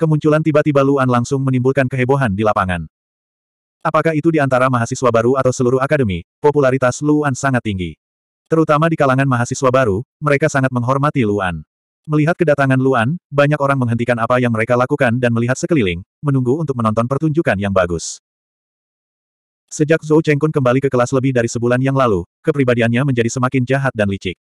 Kemunculan tiba-tiba Luan langsung menimbulkan kehebohan di lapangan. Apakah itu di antara mahasiswa baru atau seluruh akademi, popularitas Luan sangat tinggi. Terutama di kalangan mahasiswa baru, mereka sangat menghormati Luan. Melihat kedatangan Luan, banyak orang menghentikan apa yang mereka lakukan dan melihat sekeliling, menunggu untuk menonton pertunjukan yang bagus. Sejak Zhou Chengkun kembali ke kelas lebih dari sebulan yang lalu, kepribadiannya menjadi semakin jahat dan licik.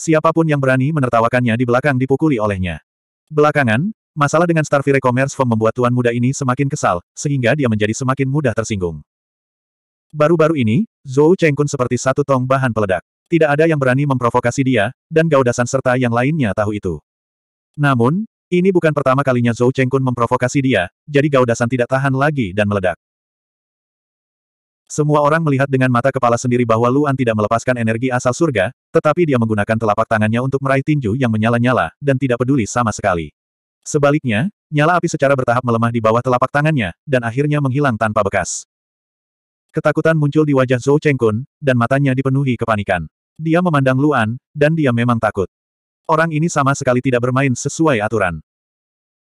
Siapapun yang berani menertawakannya di belakang dipukuli olehnya. Belakangan, Masalah dengan Starfire Commerce Firm membuat tuan muda ini semakin kesal, sehingga dia menjadi semakin mudah tersinggung. Baru-baru ini, Zhou Chengkun seperti satu tong bahan peledak. Tidak ada yang berani memprovokasi dia, dan Gaudasan serta yang lainnya tahu itu. Namun, ini bukan pertama kalinya Zhou Chengkun memprovokasi dia, jadi Gaudasan tidak tahan lagi dan meledak. Semua orang melihat dengan mata kepala sendiri bahwa Luan tidak melepaskan energi asal surga, tetapi dia menggunakan telapak tangannya untuk meraih tinju yang menyala-nyala, dan tidak peduli sama sekali. Sebaliknya, nyala api secara bertahap melemah di bawah telapak tangannya, dan akhirnya menghilang tanpa bekas. Ketakutan muncul di wajah Zhou Chengkun, dan matanya dipenuhi kepanikan. Dia memandang Luan, dan dia memang takut. Orang ini sama sekali tidak bermain sesuai aturan.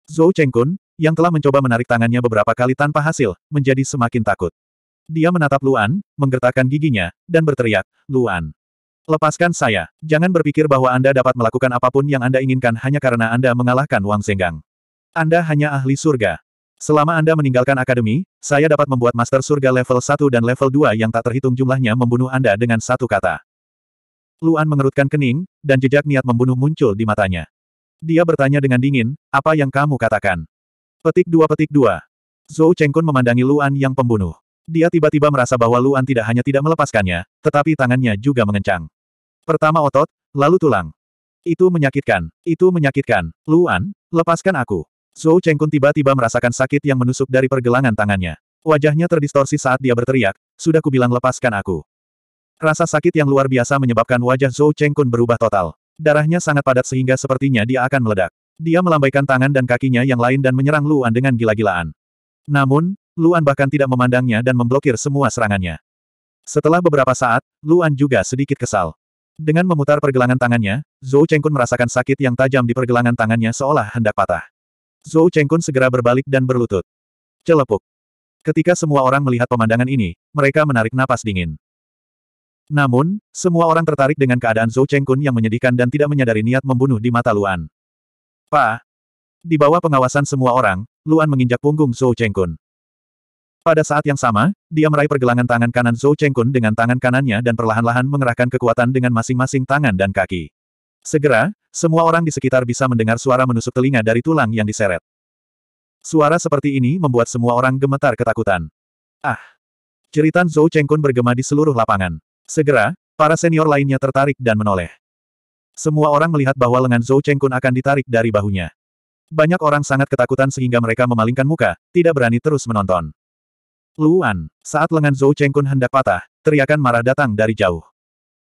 Zhou Chengkun, yang telah mencoba menarik tangannya beberapa kali tanpa hasil, menjadi semakin takut. Dia menatap Luan, menggertakkan giginya, dan berteriak, Luan. Lepaskan saya. Jangan berpikir bahwa Anda dapat melakukan apapun yang Anda inginkan hanya karena Anda mengalahkan Wang senggang. Anda hanya ahli surga. Selama Anda meninggalkan akademi, saya dapat membuat master surga level 1 dan level 2 yang tak terhitung jumlahnya membunuh Anda dengan satu kata. Luan mengerutkan kening, dan jejak niat membunuh muncul di matanya. Dia bertanya dengan dingin, apa yang kamu katakan? Petik dua petik dua. Zhou Chengkun memandangi Luan yang pembunuh. Dia tiba-tiba merasa bahwa Luan tidak hanya tidak melepaskannya, tetapi tangannya juga mengencang. Pertama otot, lalu tulang. Itu menyakitkan, itu menyakitkan. Luan, lepaskan aku. Zhou Chengkun tiba-tiba merasakan sakit yang menusuk dari pergelangan tangannya. Wajahnya terdistorsi saat dia berteriak, sudah kubilang lepaskan aku. Rasa sakit yang luar biasa menyebabkan wajah Zhou Chengkun berubah total. Darahnya sangat padat sehingga sepertinya dia akan meledak. Dia melambaikan tangan dan kakinya yang lain dan menyerang Luan dengan gila-gilaan. Namun, Luan bahkan tidak memandangnya dan memblokir semua serangannya. Setelah beberapa saat, Luan juga sedikit kesal. Dengan memutar pergelangan tangannya, Zhou Chengkun merasakan sakit yang tajam di pergelangan tangannya seolah hendak patah. Zhou Chengkun segera berbalik dan berlutut. Celepuk. Ketika semua orang melihat pemandangan ini, mereka menarik napas dingin. Namun, semua orang tertarik dengan keadaan Zhou Chengkun yang menyedihkan dan tidak menyadari niat membunuh di mata Luan. Pa. Di bawah pengawasan semua orang, Luan menginjak punggung Zhou Chengkun. Pada saat yang sama, dia meraih pergelangan tangan kanan Zhou Chengkun dengan tangan kanannya dan perlahan-lahan mengerahkan kekuatan dengan masing-masing tangan dan kaki. Segera, semua orang di sekitar bisa mendengar suara menusuk telinga dari tulang yang diseret. Suara seperti ini membuat semua orang gemetar ketakutan. Ah! Ceritan Zhou Chengkun bergema di seluruh lapangan. Segera, para senior lainnya tertarik dan menoleh. Semua orang melihat bahwa lengan Zhou Chengkun akan ditarik dari bahunya. Banyak orang sangat ketakutan sehingga mereka memalingkan muka, tidak berani terus menonton. Luan, saat lengan Zhou Chengkun hendak patah, teriakan marah datang dari jauh.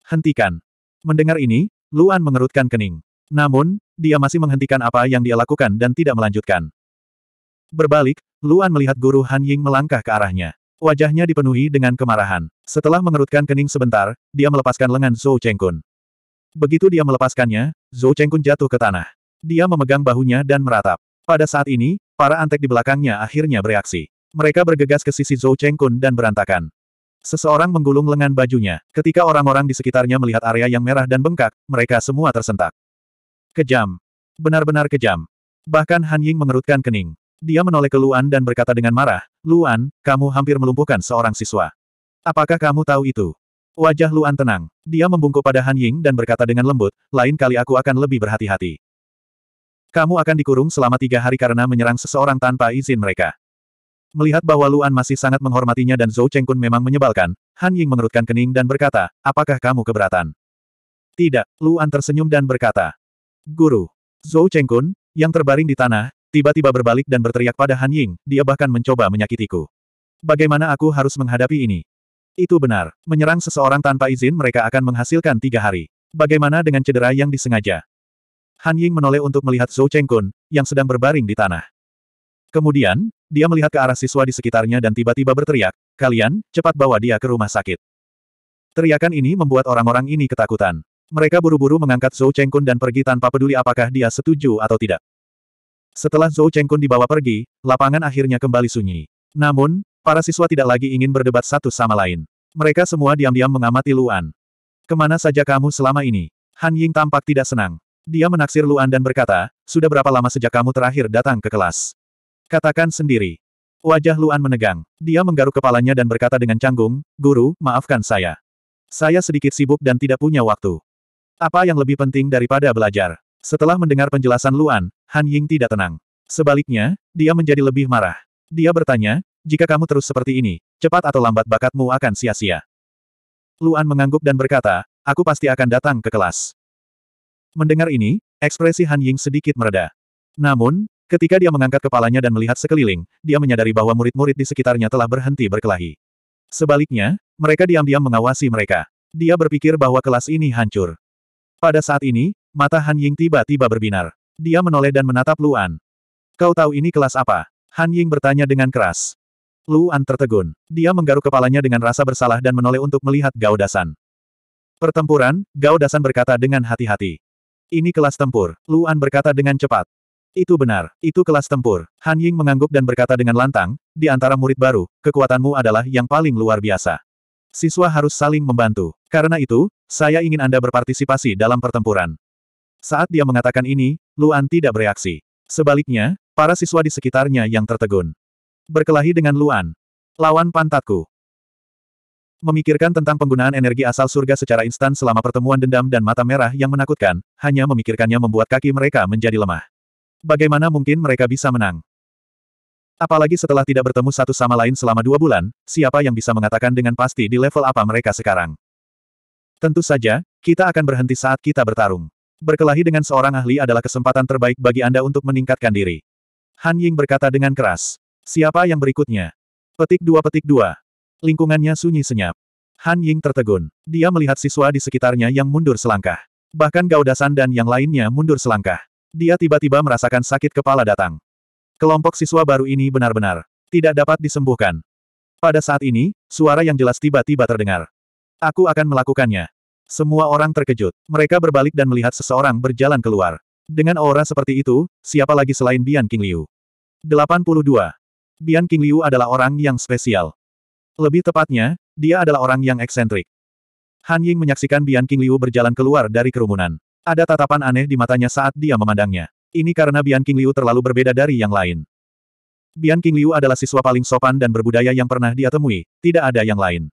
Hentikan. Mendengar ini, Luan mengerutkan kening. Namun, dia masih menghentikan apa yang dia lakukan dan tidak melanjutkan. Berbalik, Luan melihat guru Han Ying melangkah ke arahnya. Wajahnya dipenuhi dengan kemarahan. Setelah mengerutkan kening sebentar, dia melepaskan lengan Zhou Chengkun. Begitu dia melepaskannya, Zhou Chengkun jatuh ke tanah. Dia memegang bahunya dan meratap. Pada saat ini, para antek di belakangnya akhirnya bereaksi. Mereka bergegas ke sisi Zhou Chengkun dan berantakan. Seseorang menggulung lengan bajunya. Ketika orang-orang di sekitarnya melihat area yang merah dan bengkak, mereka semua tersentak. Kejam. Benar-benar kejam. Bahkan Han Ying mengerutkan kening. Dia menoleh ke Luan dan berkata dengan marah, Luan, kamu hampir melumpuhkan seorang siswa. Apakah kamu tahu itu? Wajah Luan tenang. Dia membungkuk pada Han Ying dan berkata dengan lembut, lain kali aku akan lebih berhati-hati. Kamu akan dikurung selama tiga hari karena menyerang seseorang tanpa izin mereka. Melihat bahwa Luan masih sangat menghormatinya dan Zhou Chengkun memang menyebalkan, Han Ying mengerutkan kening dan berkata, apakah kamu keberatan? Tidak, Luan tersenyum dan berkata. Guru. Zhou Chengkun, yang terbaring di tanah, tiba-tiba berbalik dan berteriak pada Han Ying, dia bahkan mencoba menyakitiku. Bagaimana aku harus menghadapi ini? Itu benar, menyerang seseorang tanpa izin mereka akan menghasilkan tiga hari. Bagaimana dengan cedera yang disengaja? Han Ying menoleh untuk melihat Zhou Chengkun, yang sedang berbaring di tanah. Kemudian, dia melihat ke arah siswa di sekitarnya dan tiba-tiba berteriak, kalian, cepat bawa dia ke rumah sakit. Teriakan ini membuat orang-orang ini ketakutan. Mereka buru-buru mengangkat Zhou Chengkun dan pergi tanpa peduli apakah dia setuju atau tidak. Setelah Zhou Chengkun dibawa pergi, lapangan akhirnya kembali sunyi. Namun, para siswa tidak lagi ingin berdebat satu sama lain. Mereka semua diam-diam mengamati Luan. Kemana saja kamu selama ini? Han Ying tampak tidak senang. Dia menaksir Luan dan berkata, sudah berapa lama sejak kamu terakhir datang ke kelas? Katakan sendiri. Wajah Luan menegang. Dia menggaruk kepalanya dan berkata dengan canggung, Guru, maafkan saya. Saya sedikit sibuk dan tidak punya waktu. Apa yang lebih penting daripada belajar? Setelah mendengar penjelasan Luan, Han Ying tidak tenang. Sebaliknya, dia menjadi lebih marah. Dia bertanya, jika kamu terus seperti ini, cepat atau lambat bakatmu akan sia-sia. Luan mengangguk dan berkata, aku pasti akan datang ke kelas. Mendengar ini, ekspresi Han Ying sedikit mereda. Namun, Ketika dia mengangkat kepalanya dan melihat sekeliling, dia menyadari bahwa murid-murid di sekitarnya telah berhenti berkelahi. Sebaliknya, mereka diam-diam mengawasi mereka. Dia berpikir bahwa kelas ini hancur. Pada saat ini, mata Han Ying tiba-tiba berbinar. Dia menoleh dan menatap Luan. Kau tahu ini kelas apa? Han Ying bertanya dengan keras. Luan tertegun. Dia menggaruk kepalanya dengan rasa bersalah dan menoleh untuk melihat Gao Dasan. Pertempuran, Gao Dasan berkata dengan hati-hati. Ini kelas tempur, Luan berkata dengan cepat. Itu benar, itu kelas tempur. Han Ying mengangguk dan berkata dengan lantang, di antara murid baru, kekuatanmu adalah yang paling luar biasa. Siswa harus saling membantu. Karena itu, saya ingin Anda berpartisipasi dalam pertempuran. Saat dia mengatakan ini, Luan tidak bereaksi. Sebaliknya, para siswa di sekitarnya yang tertegun. Berkelahi dengan Luan. Lawan pantatku. Memikirkan tentang penggunaan energi asal surga secara instan selama pertemuan dendam dan mata merah yang menakutkan, hanya memikirkannya membuat kaki mereka menjadi lemah. Bagaimana mungkin mereka bisa menang? Apalagi setelah tidak bertemu satu sama lain selama dua bulan, siapa yang bisa mengatakan dengan pasti di level apa mereka sekarang? Tentu saja, kita akan berhenti saat kita bertarung. Berkelahi dengan seorang ahli adalah kesempatan terbaik bagi Anda untuk meningkatkan diri. Han Ying berkata dengan keras. Siapa yang berikutnya? Petik dua petik dua. Lingkungannya sunyi senyap. Han Ying tertegun. Dia melihat siswa di sekitarnya yang mundur selangkah. Bahkan Gaudasan dan yang lainnya mundur selangkah. Dia tiba-tiba merasakan sakit kepala datang. Kelompok siswa baru ini benar-benar tidak dapat disembuhkan. Pada saat ini, suara yang jelas tiba-tiba terdengar. Aku akan melakukannya. Semua orang terkejut. Mereka berbalik dan melihat seseorang berjalan keluar. Dengan aura seperti itu, siapa lagi selain Bian King Liu? 82. Bian King Liu adalah orang yang spesial. Lebih tepatnya, dia adalah orang yang eksentrik. Han Ying menyaksikan Bian King Liu berjalan keluar dari kerumunan. Ada tatapan aneh di matanya saat dia memandangnya. Ini karena Bian King Liu terlalu berbeda dari yang lain. Bian King Liu adalah siswa paling sopan dan berbudaya yang pernah dia temui, tidak ada yang lain.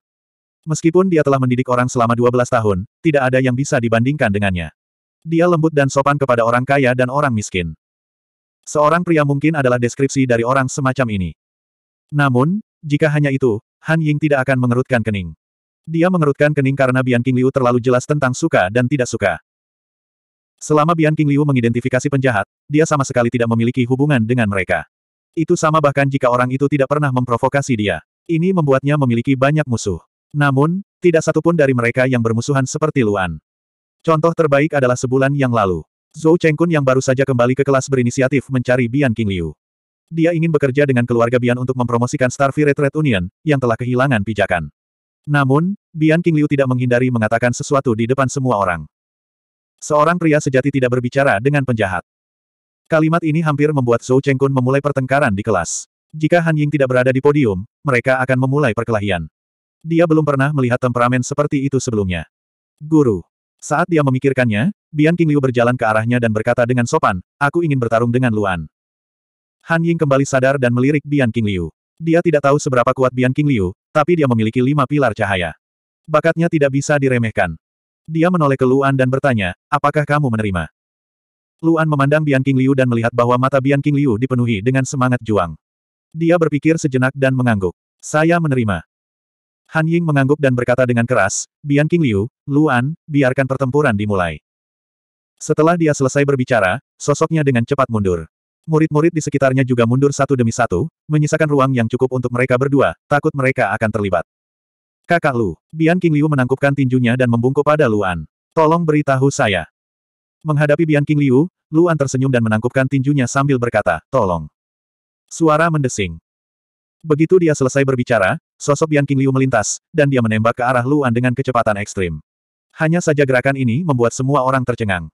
Meskipun dia telah mendidik orang selama 12 tahun, tidak ada yang bisa dibandingkan dengannya. Dia lembut dan sopan kepada orang kaya dan orang miskin. Seorang pria mungkin adalah deskripsi dari orang semacam ini. Namun, jika hanya itu, Han Ying tidak akan mengerutkan kening. Dia mengerutkan kening karena Bian King Liu terlalu jelas tentang suka dan tidak suka. Selama Bian King Liu mengidentifikasi penjahat, dia sama sekali tidak memiliki hubungan dengan mereka. Itu sama bahkan jika orang itu tidak pernah memprovokasi dia. Ini membuatnya memiliki banyak musuh. Namun, tidak satupun dari mereka yang bermusuhan seperti Luan. Contoh terbaik adalah sebulan yang lalu. Zhou Chengkun yang baru saja kembali ke kelas berinisiatif mencari Bian King Liu. Dia ingin bekerja dengan keluarga Bian untuk mempromosikan Starfy Red Union, yang telah kehilangan pijakan. Namun, Bian King Liu tidak menghindari mengatakan sesuatu di depan semua orang. Seorang pria sejati tidak berbicara dengan penjahat. Kalimat ini hampir membuat Zhou Chengkun memulai pertengkaran di kelas. Jika Han Ying tidak berada di podium, mereka akan memulai perkelahian. Dia belum pernah melihat temperamen seperti itu sebelumnya. Guru. Saat dia memikirkannya, Bian King Liu berjalan ke arahnya dan berkata dengan sopan, aku ingin bertarung dengan Luan. Han Ying kembali sadar dan melirik Bian King Liu. Dia tidak tahu seberapa kuat Bian King Liu, tapi dia memiliki lima pilar cahaya. Bakatnya tidak bisa diremehkan. Dia menoleh ke Luan dan bertanya, apakah kamu menerima? Luan memandang Bian King Liu dan melihat bahwa mata Bian King Liu dipenuhi dengan semangat juang. Dia berpikir sejenak dan mengangguk. Saya menerima. Han Ying mengangguk dan berkata dengan keras, Bian King Liu, Luan, biarkan pertempuran dimulai. Setelah dia selesai berbicara, sosoknya dengan cepat mundur. Murid-murid di sekitarnya juga mundur satu demi satu, menyisakan ruang yang cukup untuk mereka berdua, takut mereka akan terlibat. Kakak Lu, Bian King Liu menangkupkan tinjunya dan membungkuk pada Luan. Tolong beritahu saya. Menghadapi Bian King Liu, Luan tersenyum dan menangkupkan tinjunya sambil berkata, tolong. Suara mendesing. Begitu dia selesai berbicara, sosok Bian King Liu melintas, dan dia menembak ke arah Luan dengan kecepatan ekstrim. Hanya saja gerakan ini membuat semua orang tercengang.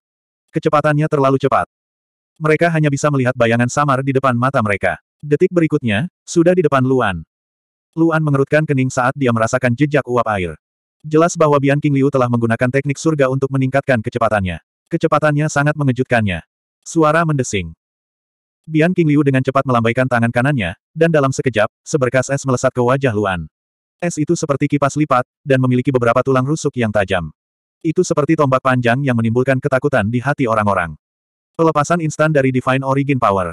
Kecepatannya terlalu cepat. Mereka hanya bisa melihat bayangan samar di depan mata mereka. Detik berikutnya, sudah di depan Luan. Luan mengerutkan kening saat dia merasakan jejak uap air. Jelas bahwa Bian King Liu telah menggunakan teknik surga untuk meningkatkan kecepatannya. Kecepatannya sangat mengejutkannya. Suara mendesing. Bian King Liu dengan cepat melambaikan tangan kanannya, dan dalam sekejap, seberkas es melesat ke wajah Luan. Es itu seperti kipas lipat, dan memiliki beberapa tulang rusuk yang tajam. Itu seperti tombak panjang yang menimbulkan ketakutan di hati orang-orang. Pelepasan instan dari Divine Origin Power.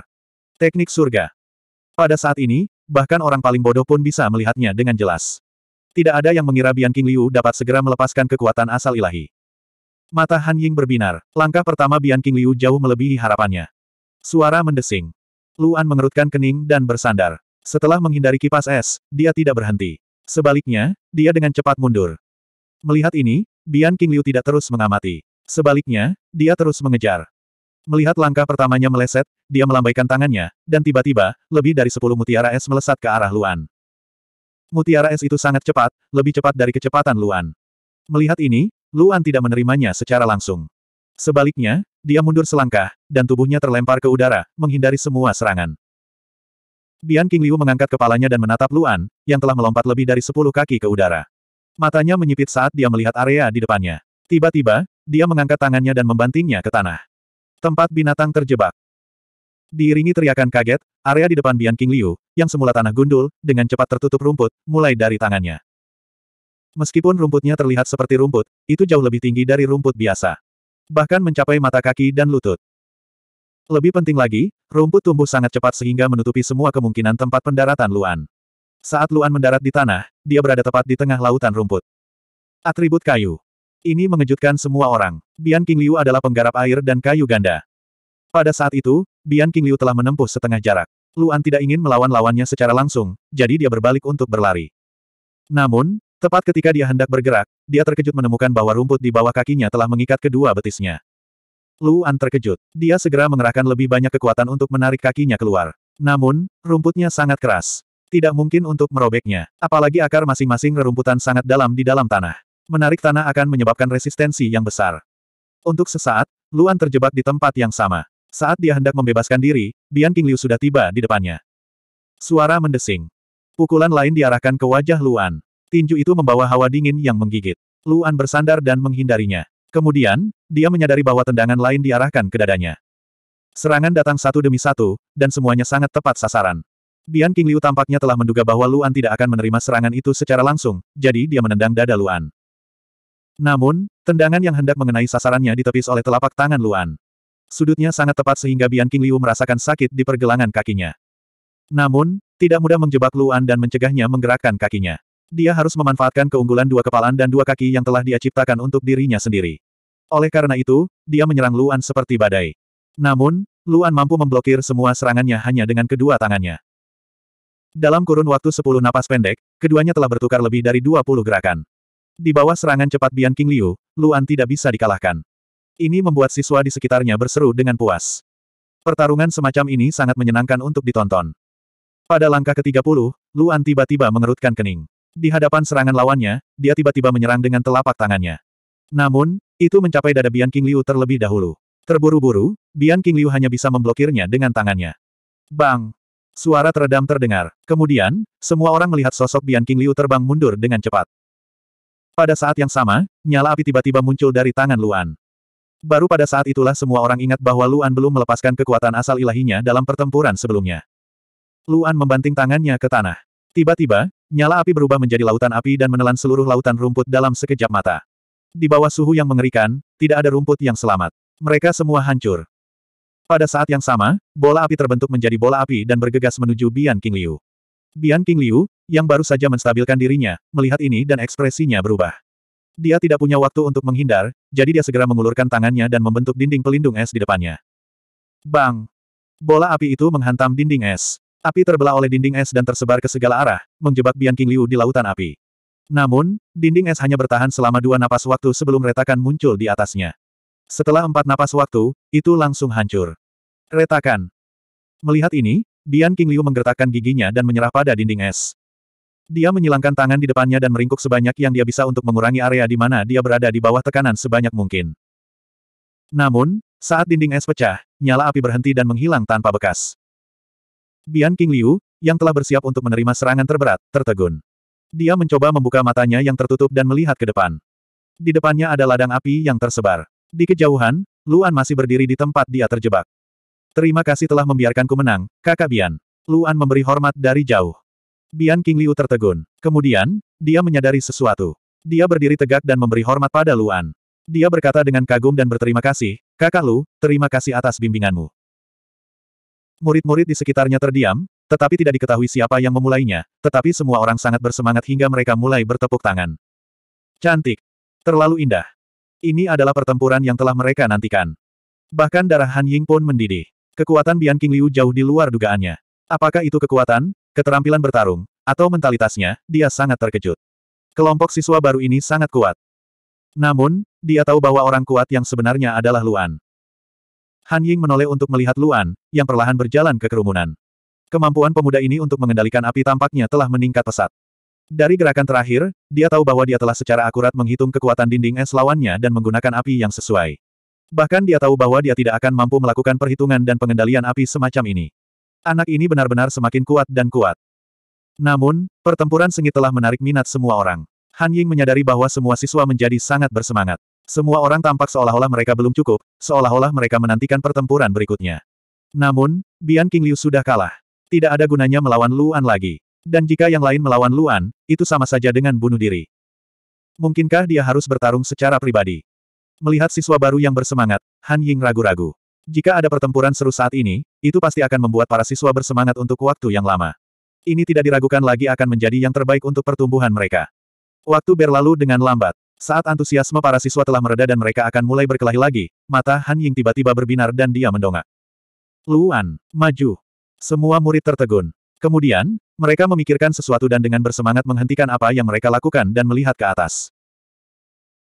Teknik surga. Pada saat ini, bahkan orang paling bodoh pun bisa melihatnya dengan jelas. Tidak ada yang mengira Bian King Liu dapat segera melepaskan kekuatan asal ilahi. Mata Han Ying berbinar, langkah pertama Bian King Liu jauh melebihi harapannya. Suara mendesing. Luan mengerutkan kening dan bersandar. Setelah menghindari kipas es, dia tidak berhenti. Sebaliknya, dia dengan cepat mundur. Melihat ini, Bian King Liu tidak terus mengamati. Sebaliknya, dia terus mengejar. Melihat langkah pertamanya meleset, dia melambaikan tangannya, dan tiba-tiba, lebih dari sepuluh mutiara es melesat ke arah Luan. Mutiara es itu sangat cepat, lebih cepat dari kecepatan Luan. Melihat ini, Luan tidak menerimanya secara langsung. Sebaliknya, dia mundur selangkah, dan tubuhnya terlempar ke udara, menghindari semua serangan. Bian King Liu mengangkat kepalanya dan menatap Luan, yang telah melompat lebih dari sepuluh kaki ke udara. Matanya menyipit saat dia melihat area di depannya. Tiba-tiba, dia mengangkat tangannya dan membantingnya ke tanah. Tempat binatang terjebak. Diiringi teriakan kaget, area di depan Bian King Liu, yang semula tanah gundul, dengan cepat tertutup rumput, mulai dari tangannya. Meskipun rumputnya terlihat seperti rumput, itu jauh lebih tinggi dari rumput biasa. Bahkan mencapai mata kaki dan lutut. Lebih penting lagi, rumput tumbuh sangat cepat sehingga menutupi semua kemungkinan tempat pendaratan Luan. Saat Luan mendarat di tanah, dia berada tepat di tengah lautan rumput. Atribut kayu. Ini mengejutkan semua orang. Bian King Liu adalah penggarap air dan kayu ganda. Pada saat itu, Bian King Liu telah menempuh setengah jarak. Luan tidak ingin melawan lawannya secara langsung, jadi dia berbalik untuk berlari. Namun, tepat ketika dia hendak bergerak, dia terkejut menemukan bahwa rumput di bawah kakinya telah mengikat kedua betisnya. Luan terkejut. Dia segera mengerahkan lebih banyak kekuatan untuk menarik kakinya keluar. Namun, rumputnya sangat keras. Tidak mungkin untuk merobeknya, apalagi akar masing-masing rerumputan sangat dalam di dalam tanah. Menarik tanah akan menyebabkan resistensi yang besar. Untuk sesaat, Luan terjebak di tempat yang sama. Saat dia hendak membebaskan diri, Bian King Liu sudah tiba di depannya. Suara mendesing. Pukulan lain diarahkan ke wajah Luan. Tinju itu membawa hawa dingin yang menggigit. Luan bersandar dan menghindarinya. Kemudian, dia menyadari bahwa tendangan lain diarahkan ke dadanya. Serangan datang satu demi satu, dan semuanya sangat tepat sasaran. Bian King Liu tampaknya telah menduga bahwa Luan tidak akan menerima serangan itu secara langsung, jadi dia menendang dada Luan. Namun, tendangan yang hendak mengenai sasarannya ditepis oleh telapak tangan Luan. Sudutnya sangat tepat sehingga Bian King Liu merasakan sakit di pergelangan kakinya. Namun, tidak mudah menjebak Luan dan mencegahnya menggerakkan kakinya. Dia harus memanfaatkan keunggulan dua kepalan dan dua kaki yang telah dia ciptakan untuk dirinya sendiri. Oleh karena itu, dia menyerang Luan seperti badai. Namun, Luan mampu memblokir semua serangannya hanya dengan kedua tangannya. Dalam kurun waktu 10 napas pendek, keduanya telah bertukar lebih dari 20 gerakan. Di bawah serangan cepat Bian King Liu, Luan tidak bisa dikalahkan. Ini membuat siswa di sekitarnya berseru dengan puas. Pertarungan semacam ini sangat menyenangkan untuk ditonton. Pada langkah ke-30, Luan tiba-tiba mengerutkan kening. Di hadapan serangan lawannya, dia tiba-tiba menyerang dengan telapak tangannya. Namun, itu mencapai dada Bian King Liu terlebih dahulu. Terburu-buru, Bian King Liu hanya bisa memblokirnya dengan tangannya. Bang! Suara teredam terdengar. Kemudian, semua orang melihat sosok Bian King Liu terbang mundur dengan cepat. Pada saat yang sama, nyala api tiba-tiba muncul dari tangan Luan. Baru pada saat itulah semua orang ingat bahwa Luan belum melepaskan kekuatan asal ilahinya dalam pertempuran sebelumnya. Luan membanting tangannya ke tanah. Tiba-tiba, nyala api berubah menjadi lautan api dan menelan seluruh lautan rumput dalam sekejap mata. Di bawah suhu yang mengerikan, tidak ada rumput yang selamat. Mereka semua hancur. Pada saat yang sama, bola api terbentuk menjadi bola api dan bergegas menuju Bian King Liu. Bian King Liu? yang baru saja menstabilkan dirinya, melihat ini dan ekspresinya berubah. Dia tidak punya waktu untuk menghindar, jadi dia segera mengulurkan tangannya dan membentuk dinding pelindung es di depannya. Bang! Bola api itu menghantam dinding es. Api terbelah oleh dinding es dan tersebar ke segala arah, menjebak Bian King Liu di lautan api. Namun, dinding es hanya bertahan selama dua napas waktu sebelum retakan muncul di atasnya. Setelah empat napas waktu, itu langsung hancur. Retakan. Melihat ini, Bian King Liu menggertakkan giginya dan menyerah pada dinding es. Dia menyilangkan tangan di depannya dan meringkuk sebanyak yang dia bisa untuk mengurangi area di mana dia berada di bawah tekanan sebanyak mungkin. Namun, saat dinding es pecah, nyala api berhenti dan menghilang tanpa bekas. Bian King Liu, yang telah bersiap untuk menerima serangan terberat, tertegun. Dia mencoba membuka matanya yang tertutup dan melihat ke depan. Di depannya ada ladang api yang tersebar. Di kejauhan, Luan masih berdiri di tempat dia terjebak. Terima kasih telah membiarkanku menang, kakak Bian. Luan memberi hormat dari jauh. Bian King Liu tertegun. Kemudian, dia menyadari sesuatu. Dia berdiri tegak dan memberi hormat pada Luan. Dia berkata dengan kagum dan berterima kasih, Kakak Lu, terima kasih atas bimbinganmu. Murid-murid di sekitarnya terdiam, tetapi tidak diketahui siapa yang memulainya, tetapi semua orang sangat bersemangat hingga mereka mulai bertepuk tangan. Cantik. Terlalu indah. Ini adalah pertempuran yang telah mereka nantikan. Bahkan darah Han Ying pun mendidih. Kekuatan Bian King Liu jauh di luar dugaannya. Apakah itu kekuatan? keterampilan bertarung, atau mentalitasnya, dia sangat terkejut. Kelompok siswa baru ini sangat kuat. Namun, dia tahu bahwa orang kuat yang sebenarnya adalah Luan. Han Ying menoleh untuk melihat Luan, yang perlahan berjalan ke kerumunan. Kemampuan pemuda ini untuk mengendalikan api tampaknya telah meningkat pesat. Dari gerakan terakhir, dia tahu bahwa dia telah secara akurat menghitung kekuatan dinding es lawannya dan menggunakan api yang sesuai. Bahkan dia tahu bahwa dia tidak akan mampu melakukan perhitungan dan pengendalian api semacam ini. Anak ini benar-benar semakin kuat dan kuat. Namun, pertempuran sengit telah menarik minat semua orang. Han Ying menyadari bahwa semua siswa menjadi sangat bersemangat. Semua orang tampak seolah-olah mereka belum cukup, seolah-olah mereka menantikan pertempuran berikutnya. Namun, Bian King Liu sudah kalah. Tidak ada gunanya melawan Luan lagi. Dan jika yang lain melawan Luan, itu sama saja dengan bunuh diri. Mungkinkah dia harus bertarung secara pribadi? Melihat siswa baru yang bersemangat, Han Ying ragu-ragu. Jika ada pertempuran seru saat ini, itu pasti akan membuat para siswa bersemangat untuk waktu yang lama. Ini tidak diragukan lagi akan menjadi yang terbaik untuk pertumbuhan mereka. Waktu berlalu dengan lambat. Saat antusiasme para siswa telah mereda dan mereka akan mulai berkelahi lagi, mata Han Ying tiba-tiba berbinar dan dia mendongak. Luan, maju. Semua murid tertegun. Kemudian, mereka memikirkan sesuatu dan dengan bersemangat menghentikan apa yang mereka lakukan dan melihat ke atas.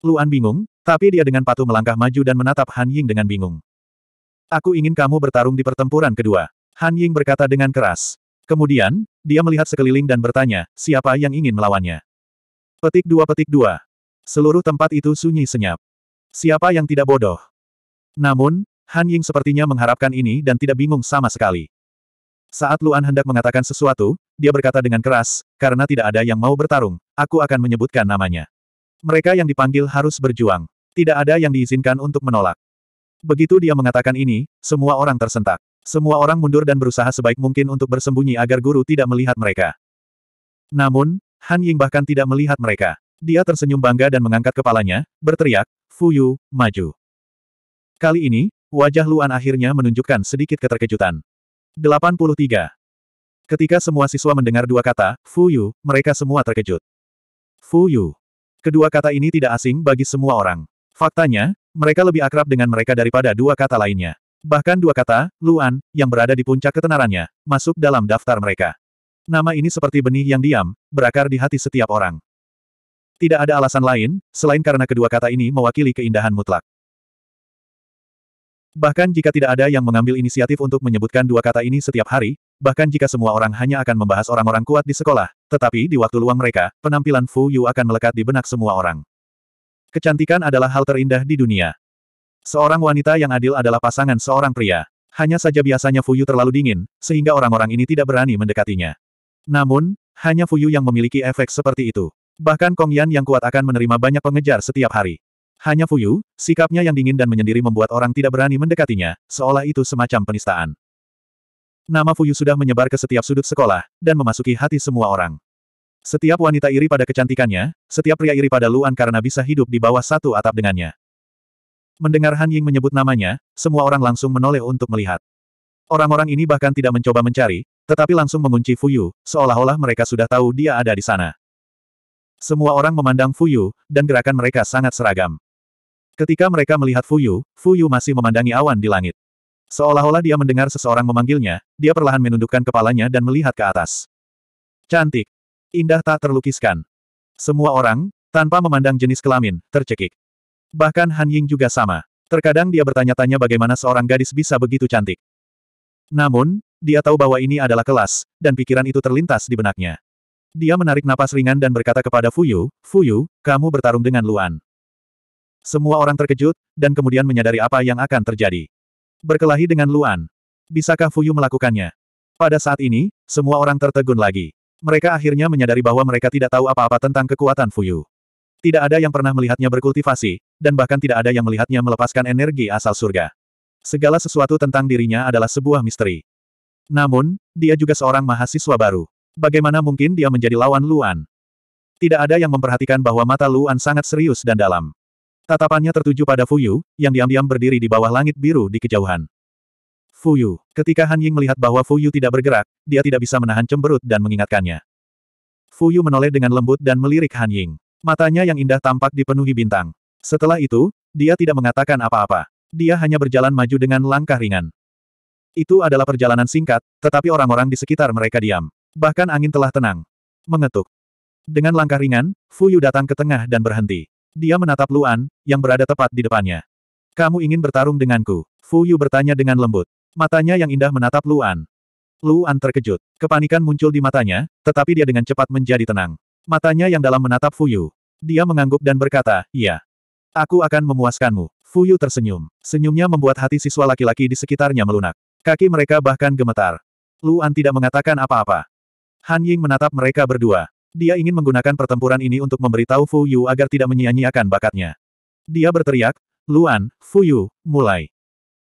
Luan bingung, tapi dia dengan patuh melangkah maju dan menatap Han Ying dengan bingung. Aku ingin kamu bertarung di pertempuran kedua. Han Ying berkata dengan keras. Kemudian, dia melihat sekeliling dan bertanya, siapa yang ingin melawannya? Petik dua petik dua. Seluruh tempat itu sunyi senyap. Siapa yang tidak bodoh? Namun, Han Ying sepertinya mengharapkan ini dan tidak bingung sama sekali. Saat Luan hendak mengatakan sesuatu, dia berkata dengan keras, karena tidak ada yang mau bertarung, aku akan menyebutkan namanya. Mereka yang dipanggil harus berjuang. Tidak ada yang diizinkan untuk menolak. Begitu dia mengatakan ini, semua orang tersentak. Semua orang mundur dan berusaha sebaik mungkin untuk bersembunyi agar guru tidak melihat mereka. Namun, Han Ying bahkan tidak melihat mereka. Dia tersenyum bangga dan mengangkat kepalanya, berteriak, Fuyu, maju. Kali ini, wajah Luan akhirnya menunjukkan sedikit keterkejutan. 83. Ketika semua siswa mendengar dua kata, Fuyu, mereka semua terkejut. Fuyu. Kedua kata ini tidak asing bagi semua orang. Faktanya, mereka lebih akrab dengan mereka daripada dua kata lainnya. Bahkan dua kata, Luan, yang berada di puncak ketenarannya, masuk dalam daftar mereka. Nama ini seperti benih yang diam, berakar di hati setiap orang. Tidak ada alasan lain, selain karena kedua kata ini mewakili keindahan mutlak. Bahkan jika tidak ada yang mengambil inisiatif untuk menyebutkan dua kata ini setiap hari, bahkan jika semua orang hanya akan membahas orang-orang kuat di sekolah, tetapi di waktu luang mereka, penampilan Fu Yu akan melekat di benak semua orang. Kecantikan adalah hal terindah di dunia. Seorang wanita yang adil adalah pasangan seorang pria. Hanya saja biasanya Fuyu terlalu dingin, sehingga orang-orang ini tidak berani mendekatinya. Namun, hanya Fuyu yang memiliki efek seperti itu. Bahkan Kong Yan yang kuat akan menerima banyak pengejar setiap hari. Hanya Fuyu, sikapnya yang dingin dan menyendiri membuat orang tidak berani mendekatinya, seolah itu semacam penistaan. Nama Fuyu sudah menyebar ke setiap sudut sekolah, dan memasuki hati semua orang. Setiap wanita iri pada kecantikannya, setiap pria iri pada Luan karena bisa hidup di bawah satu atap dengannya. Mendengar Han Ying menyebut namanya, semua orang langsung menoleh untuk melihat. Orang-orang ini bahkan tidak mencoba mencari, tetapi langsung mengunci Fuyu, seolah-olah mereka sudah tahu dia ada di sana. Semua orang memandang Fuyu, dan gerakan mereka sangat seragam. Ketika mereka melihat Fuyu, Fuyu masih memandangi awan di langit. Seolah-olah dia mendengar seseorang memanggilnya, dia perlahan menundukkan kepalanya dan melihat ke atas. Cantik, Indah tak terlukiskan. Semua orang, tanpa memandang jenis kelamin, tercekik. Bahkan Han Ying juga sama. Terkadang dia bertanya-tanya bagaimana seorang gadis bisa begitu cantik. Namun, dia tahu bahwa ini adalah kelas, dan pikiran itu terlintas di benaknya. Dia menarik napas ringan dan berkata kepada Fuyu, Fuyu, kamu bertarung dengan Luan. Semua orang terkejut, dan kemudian menyadari apa yang akan terjadi. Berkelahi dengan Luan. Bisakah Fuyu melakukannya? Pada saat ini, semua orang tertegun lagi. Mereka akhirnya menyadari bahwa mereka tidak tahu apa-apa tentang kekuatan Fuyu. Tidak ada yang pernah melihatnya berkultivasi, dan bahkan tidak ada yang melihatnya melepaskan energi asal surga. Segala sesuatu tentang dirinya adalah sebuah misteri. Namun, dia juga seorang mahasiswa baru. Bagaimana mungkin dia menjadi lawan Luan? Tidak ada yang memperhatikan bahwa mata Luan sangat serius dan dalam. Tatapannya tertuju pada Fuyu, yang diam-diam berdiri di bawah langit biru di kejauhan. Fuyu. Ketika Han Ying melihat bahwa Fuyu tidak bergerak, dia tidak bisa menahan cemberut dan mengingatkannya. Fuyu menoleh dengan lembut dan melirik Han Ying. Matanya yang indah tampak dipenuhi bintang. Setelah itu, dia tidak mengatakan apa-apa. Dia hanya berjalan maju dengan langkah ringan. Itu adalah perjalanan singkat, tetapi orang-orang di sekitar mereka diam. Bahkan angin telah tenang. Mengetuk. Dengan langkah ringan, Fuyu datang ke tengah dan berhenti. Dia menatap Luan, yang berada tepat di depannya. Kamu ingin bertarung denganku? Fuyu bertanya dengan lembut. Matanya yang indah menatap Luan. Luan terkejut. Kepanikan muncul di matanya, tetapi dia dengan cepat menjadi tenang. Matanya yang dalam menatap Fuyu. Dia mengangguk dan berkata, iya. Aku akan memuaskanmu. Fuyu tersenyum. Senyumnya membuat hati siswa laki-laki di sekitarnya melunak. Kaki mereka bahkan gemetar. Luan tidak mengatakan apa-apa. Han Ying menatap mereka berdua. Dia ingin menggunakan pertempuran ini untuk memberitahu Fuyu agar tidak menyia-nyiakan bakatnya. Dia berteriak, Luan, Fuyu, mulai.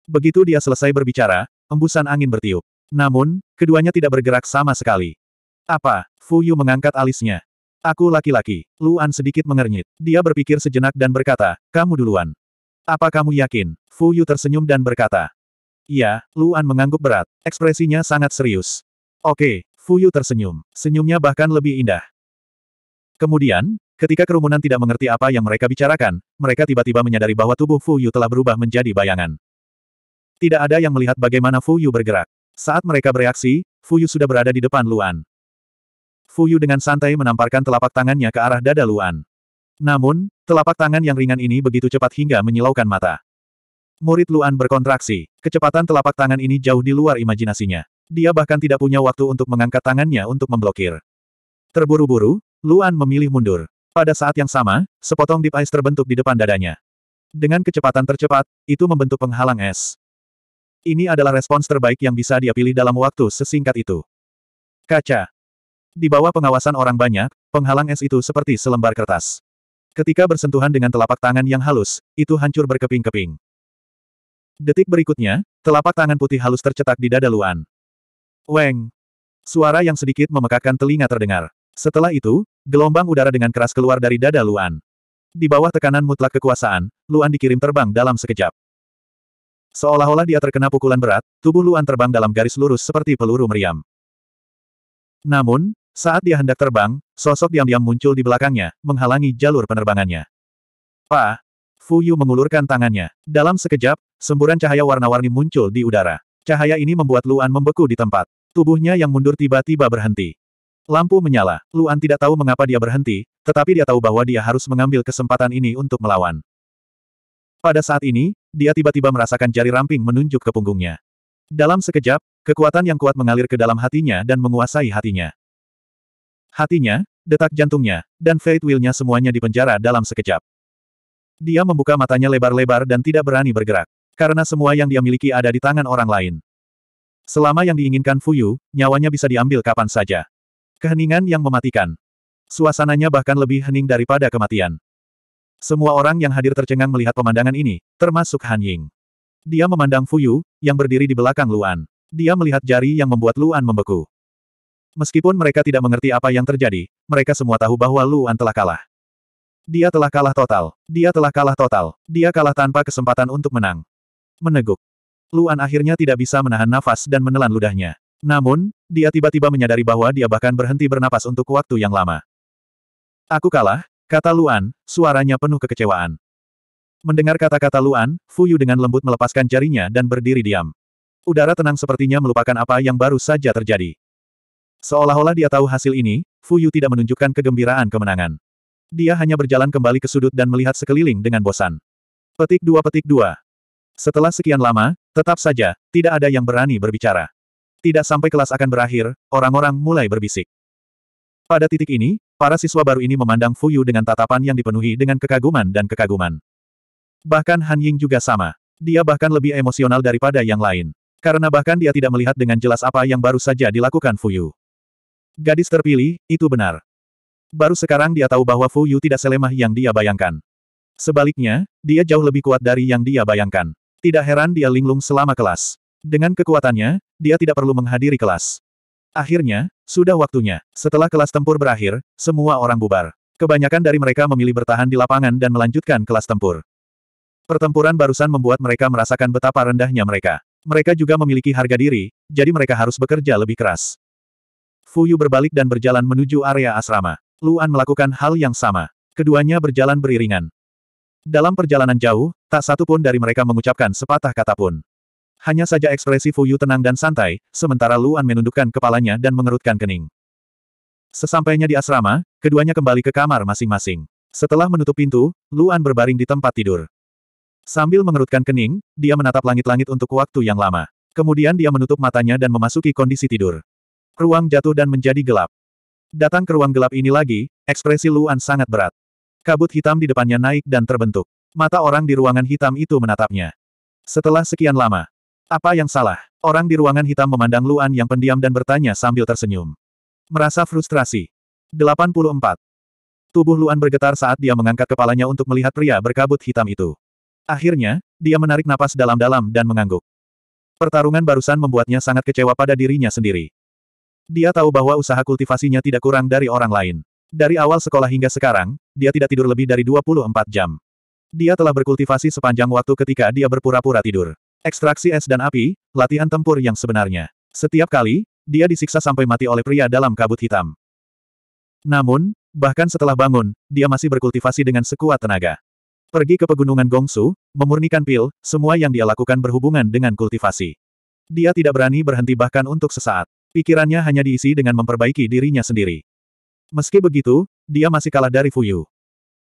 Begitu dia selesai berbicara, embusan angin bertiup. Namun, keduanya tidak bergerak sama sekali. Apa? Fu Yu mengangkat alisnya. Aku laki-laki. Luan sedikit mengernyit. Dia berpikir sejenak dan berkata, kamu duluan. Apa kamu yakin? Fu Yu tersenyum dan berkata. Iya, Luan mengangguk berat. Ekspresinya sangat serius. Oke, Fu Yu tersenyum. Senyumnya bahkan lebih indah. Kemudian, ketika kerumunan tidak mengerti apa yang mereka bicarakan, mereka tiba-tiba menyadari bahwa tubuh Fu Yu telah berubah menjadi bayangan. Tidak ada yang melihat bagaimana Fu Yu bergerak. Saat mereka bereaksi, Fu Yu sudah berada di depan Luan. Yu dengan santai menamparkan telapak tangannya ke arah dada Luan. Namun, telapak tangan yang ringan ini begitu cepat hingga menyilaukan mata. Murid Luan berkontraksi. Kecepatan telapak tangan ini jauh di luar imajinasinya. Dia bahkan tidak punya waktu untuk mengangkat tangannya untuk memblokir. Terburu-buru, Luan memilih mundur. Pada saat yang sama, sepotong deep ice terbentuk di depan dadanya. Dengan kecepatan tercepat, itu membentuk penghalang es. Ini adalah respons terbaik yang bisa dia pilih dalam waktu sesingkat itu. Kaca. Di bawah pengawasan orang banyak, penghalang es itu seperti selembar kertas. Ketika bersentuhan dengan telapak tangan yang halus, itu hancur berkeping-keping. Detik berikutnya, telapak tangan putih halus tercetak di dada Luan. Weng! Suara yang sedikit memekakkan telinga terdengar. Setelah itu, gelombang udara dengan keras keluar dari dada Luan. Di bawah tekanan mutlak kekuasaan, Luan dikirim terbang dalam sekejap. Seolah-olah dia terkena pukulan berat, tubuh Luan terbang dalam garis lurus seperti peluru meriam. Namun, saat dia hendak terbang, sosok diam-diam muncul di belakangnya, menghalangi jalur penerbangannya. Pa! Fu Yu mengulurkan tangannya. Dalam sekejap, semburan cahaya warna-warni muncul di udara. Cahaya ini membuat Luan membeku di tempat. Tubuhnya yang mundur tiba-tiba berhenti. Lampu menyala. Luan tidak tahu mengapa dia berhenti, tetapi dia tahu bahwa dia harus mengambil kesempatan ini untuk melawan. Pada saat ini, dia tiba-tiba merasakan jari ramping menunjuk ke punggungnya. Dalam sekejap, kekuatan yang kuat mengalir ke dalam hatinya dan menguasai hatinya. Hatinya, detak jantungnya, dan fate will-nya semuanya dipenjara dalam sekejap. Dia membuka matanya lebar-lebar dan tidak berani bergerak, karena semua yang dia miliki ada di tangan orang lain. Selama yang diinginkan Fuyu, nyawanya bisa diambil kapan saja. Keheningan yang mematikan. Suasananya bahkan lebih hening daripada kematian. Semua orang yang hadir tercengang melihat pemandangan ini, termasuk Han Ying. Dia memandang Fuyu, yang berdiri di belakang Luan. Dia melihat jari yang membuat Luan membeku. Meskipun mereka tidak mengerti apa yang terjadi, mereka semua tahu bahwa Luan telah kalah. Dia telah kalah total. Dia telah kalah total. Dia kalah tanpa kesempatan untuk menang. Meneguk. Luan akhirnya tidak bisa menahan nafas dan menelan ludahnya. Namun, dia tiba-tiba menyadari bahwa dia bahkan berhenti bernapas untuk waktu yang lama. Aku kalah, Kata Luan, suaranya penuh kekecewaan. Mendengar kata-kata Luan, Fu Yu dengan lembut melepaskan jarinya dan berdiri diam. Udara tenang sepertinya melupakan apa yang baru saja terjadi. Seolah-olah dia tahu hasil ini, Fu Yu tidak menunjukkan kegembiraan kemenangan. Dia hanya berjalan kembali ke sudut dan melihat sekeliling dengan bosan. Petik dua petik dua. Setelah sekian lama, tetap saja, tidak ada yang berani berbicara. Tidak sampai kelas akan berakhir, orang-orang mulai berbisik. Pada titik ini, Para siswa baru ini memandang Fuyu dengan tatapan yang dipenuhi dengan kekaguman dan kekaguman. Bahkan Han Ying juga sama. Dia bahkan lebih emosional daripada yang lain. Karena bahkan dia tidak melihat dengan jelas apa yang baru saja dilakukan Fuyu. Gadis terpilih, itu benar. Baru sekarang dia tahu bahwa Fuyu tidak selemah yang dia bayangkan. Sebaliknya, dia jauh lebih kuat dari yang dia bayangkan. Tidak heran dia linglung selama kelas. Dengan kekuatannya, dia tidak perlu menghadiri kelas. Akhirnya, sudah waktunya. Setelah kelas tempur berakhir, semua orang bubar. Kebanyakan dari mereka memilih bertahan di lapangan dan melanjutkan kelas tempur. Pertempuran barusan membuat mereka merasakan betapa rendahnya mereka. Mereka juga memiliki harga diri, jadi mereka harus bekerja lebih keras. Fuyu berbalik dan berjalan menuju area asrama. Luan melakukan hal yang sama. Keduanya berjalan beriringan. Dalam perjalanan jauh, tak satu pun dari mereka mengucapkan sepatah kata pun. Hanya saja ekspresi Fu Yu tenang dan santai, sementara Luan menundukkan kepalanya dan mengerutkan kening. Sesampainya di asrama, keduanya kembali ke kamar masing-masing. Setelah menutup pintu, Luan berbaring di tempat tidur. Sambil mengerutkan kening, dia menatap langit-langit untuk waktu yang lama. Kemudian dia menutup matanya dan memasuki kondisi tidur. Ruang jatuh dan menjadi gelap. Datang ke ruang gelap ini lagi, ekspresi Luan sangat berat. Kabut hitam di depannya naik dan terbentuk. Mata orang di ruangan hitam itu menatapnya. Setelah sekian lama, apa yang salah? Orang di ruangan hitam memandang Luan yang pendiam dan bertanya sambil tersenyum. Merasa frustrasi. 84. Tubuh Luan bergetar saat dia mengangkat kepalanya untuk melihat pria berkabut hitam itu. Akhirnya, dia menarik napas dalam-dalam dan mengangguk. Pertarungan barusan membuatnya sangat kecewa pada dirinya sendiri. Dia tahu bahwa usaha kultivasinya tidak kurang dari orang lain. Dari awal sekolah hingga sekarang, dia tidak tidur lebih dari 24 jam. Dia telah berkultivasi sepanjang waktu ketika dia berpura-pura tidur. Ekstraksi es dan api, latihan tempur yang sebenarnya. Setiap kali, dia disiksa sampai mati oleh pria dalam kabut hitam. Namun, bahkan setelah bangun, dia masih berkultivasi dengan sekuat tenaga. Pergi ke pegunungan Gongsu, memurnikan pil, semua yang dia lakukan berhubungan dengan kultivasi. Dia tidak berani berhenti bahkan untuk sesaat. Pikirannya hanya diisi dengan memperbaiki dirinya sendiri. Meski begitu, dia masih kalah dari Fuyu.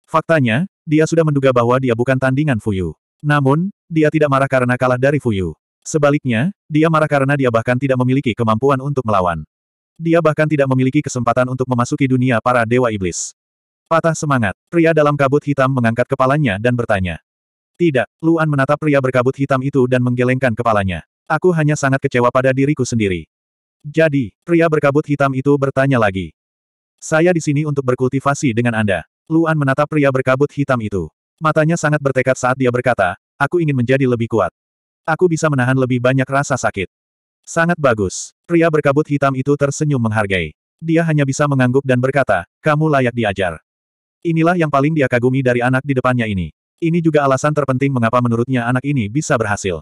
Faktanya, dia sudah menduga bahwa dia bukan tandingan Fuyu. Namun, dia tidak marah karena kalah dari Fuyu. Sebaliknya, dia marah karena dia bahkan tidak memiliki kemampuan untuk melawan. Dia bahkan tidak memiliki kesempatan untuk memasuki dunia para dewa iblis. Patah semangat, pria dalam kabut hitam mengangkat kepalanya dan bertanya. Tidak, Luan menatap pria berkabut hitam itu dan menggelengkan kepalanya. Aku hanya sangat kecewa pada diriku sendiri. Jadi, pria berkabut hitam itu bertanya lagi. Saya di sini untuk berkultivasi dengan Anda. Luan menatap pria berkabut hitam itu. Matanya sangat bertekad saat dia berkata, aku ingin menjadi lebih kuat. Aku bisa menahan lebih banyak rasa sakit. Sangat bagus. Pria berkabut hitam itu tersenyum menghargai. Dia hanya bisa mengangguk dan berkata, kamu layak diajar. Inilah yang paling dia kagumi dari anak di depannya ini. Ini juga alasan terpenting mengapa menurutnya anak ini bisa berhasil.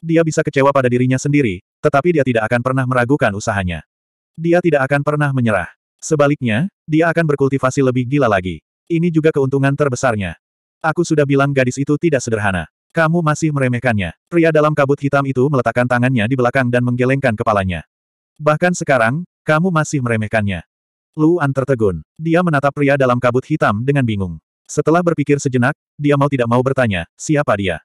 Dia bisa kecewa pada dirinya sendiri, tetapi dia tidak akan pernah meragukan usahanya. Dia tidak akan pernah menyerah. Sebaliknya, dia akan berkultivasi lebih gila lagi. Ini juga keuntungan terbesarnya. Aku sudah bilang gadis itu tidak sederhana. Kamu masih meremehkannya. Pria dalam kabut hitam itu meletakkan tangannya di belakang dan menggelengkan kepalanya. Bahkan sekarang, kamu masih meremehkannya. Luan tertegun. Dia menatap pria dalam kabut hitam dengan bingung. Setelah berpikir sejenak, dia mau tidak mau bertanya, siapa dia?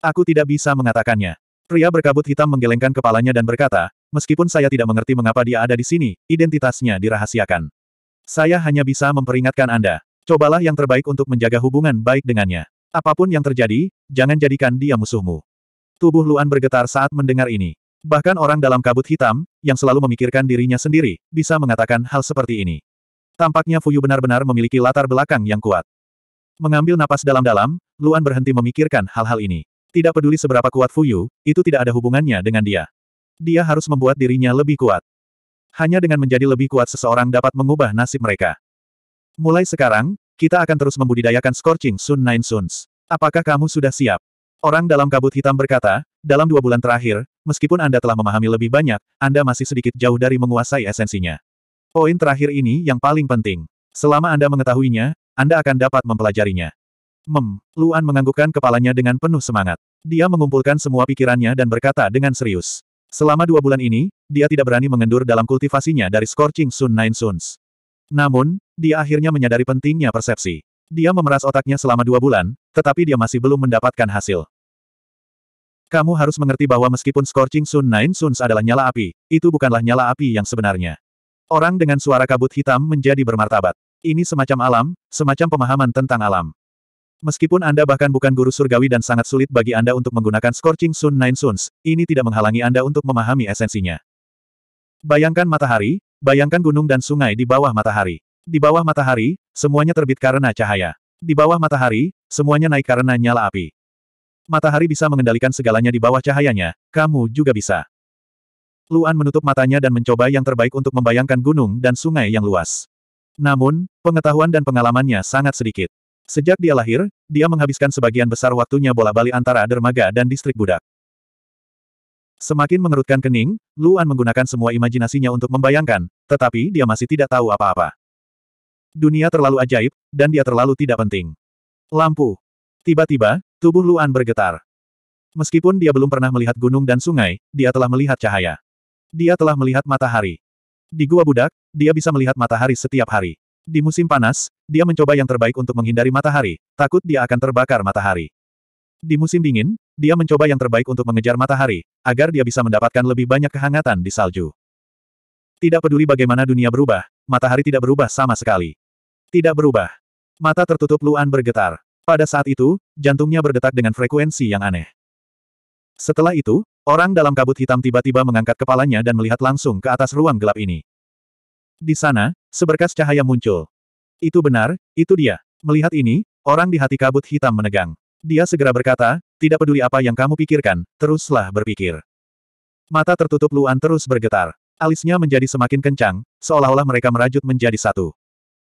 Aku tidak bisa mengatakannya. Pria berkabut hitam menggelengkan kepalanya dan berkata, meskipun saya tidak mengerti mengapa dia ada di sini, identitasnya dirahasiakan. Saya hanya bisa memperingatkan Anda. Cobalah yang terbaik untuk menjaga hubungan baik dengannya. Apapun yang terjadi, jangan jadikan dia musuhmu. Tubuh Luan bergetar saat mendengar ini. Bahkan orang dalam kabut hitam, yang selalu memikirkan dirinya sendiri, bisa mengatakan hal seperti ini. Tampaknya Fuyu benar-benar memiliki latar belakang yang kuat. Mengambil napas dalam-dalam, Luan berhenti memikirkan hal-hal ini. Tidak peduli seberapa kuat Fuyu, itu tidak ada hubungannya dengan dia. Dia harus membuat dirinya lebih kuat. Hanya dengan menjadi lebih kuat seseorang dapat mengubah nasib mereka. Mulai sekarang, kita akan terus membudidayakan Scorching Sun Nine Suns. Apakah kamu sudah siap? Orang dalam kabut hitam berkata, dalam dua bulan terakhir, meskipun Anda telah memahami lebih banyak, Anda masih sedikit jauh dari menguasai esensinya. Poin terakhir ini yang paling penting. Selama Anda mengetahuinya, Anda akan dapat mempelajarinya. Mem, Luan menganggukkan kepalanya dengan penuh semangat. Dia mengumpulkan semua pikirannya dan berkata dengan serius. Selama dua bulan ini, dia tidak berani mengendur dalam kultivasinya dari Scorching Sun Nine Suns. Namun, dia akhirnya menyadari pentingnya persepsi. Dia memeras otaknya selama dua bulan, tetapi dia masih belum mendapatkan hasil. Kamu harus mengerti bahwa meskipun Scorching Sun Nine Suns adalah nyala api, itu bukanlah nyala api yang sebenarnya. Orang dengan suara kabut hitam menjadi bermartabat. Ini semacam alam, semacam pemahaman tentang alam. Meskipun Anda bahkan bukan guru surgawi dan sangat sulit bagi Anda untuk menggunakan Scorching Sun Nine Suns, ini tidak menghalangi Anda untuk memahami esensinya. Bayangkan matahari, Bayangkan gunung dan sungai di bawah matahari. Di bawah matahari, semuanya terbit karena cahaya. Di bawah matahari, semuanya naik karena nyala api. Matahari bisa mengendalikan segalanya di bawah cahayanya, kamu juga bisa. Luan menutup matanya dan mencoba yang terbaik untuk membayangkan gunung dan sungai yang luas. Namun, pengetahuan dan pengalamannya sangat sedikit. Sejak dia lahir, dia menghabiskan sebagian besar waktunya bola-bali antara dermaga dan distrik budak. Semakin mengerutkan kening, Luan menggunakan semua imajinasinya untuk membayangkan, tetapi dia masih tidak tahu apa-apa. Dunia terlalu ajaib, dan dia terlalu tidak penting. Lampu. Tiba-tiba, tubuh Luan bergetar. Meskipun dia belum pernah melihat gunung dan sungai, dia telah melihat cahaya. Dia telah melihat matahari. Di Gua Budak, dia bisa melihat matahari setiap hari. Di musim panas, dia mencoba yang terbaik untuk menghindari matahari, takut dia akan terbakar matahari. Di musim dingin, dia mencoba yang terbaik untuk mengejar matahari, agar dia bisa mendapatkan lebih banyak kehangatan di salju. Tidak peduli bagaimana dunia berubah, matahari tidak berubah sama sekali. Tidak berubah. Mata tertutup Luan bergetar. Pada saat itu, jantungnya berdetak dengan frekuensi yang aneh. Setelah itu, orang dalam kabut hitam tiba-tiba mengangkat kepalanya dan melihat langsung ke atas ruang gelap ini. Di sana, seberkas cahaya muncul. Itu benar, itu dia. Melihat ini, orang di hati kabut hitam menegang. Dia segera berkata, tidak peduli apa yang kamu pikirkan, teruslah berpikir. Mata tertutup Luan terus bergetar. Alisnya menjadi semakin kencang, seolah-olah mereka merajut menjadi satu.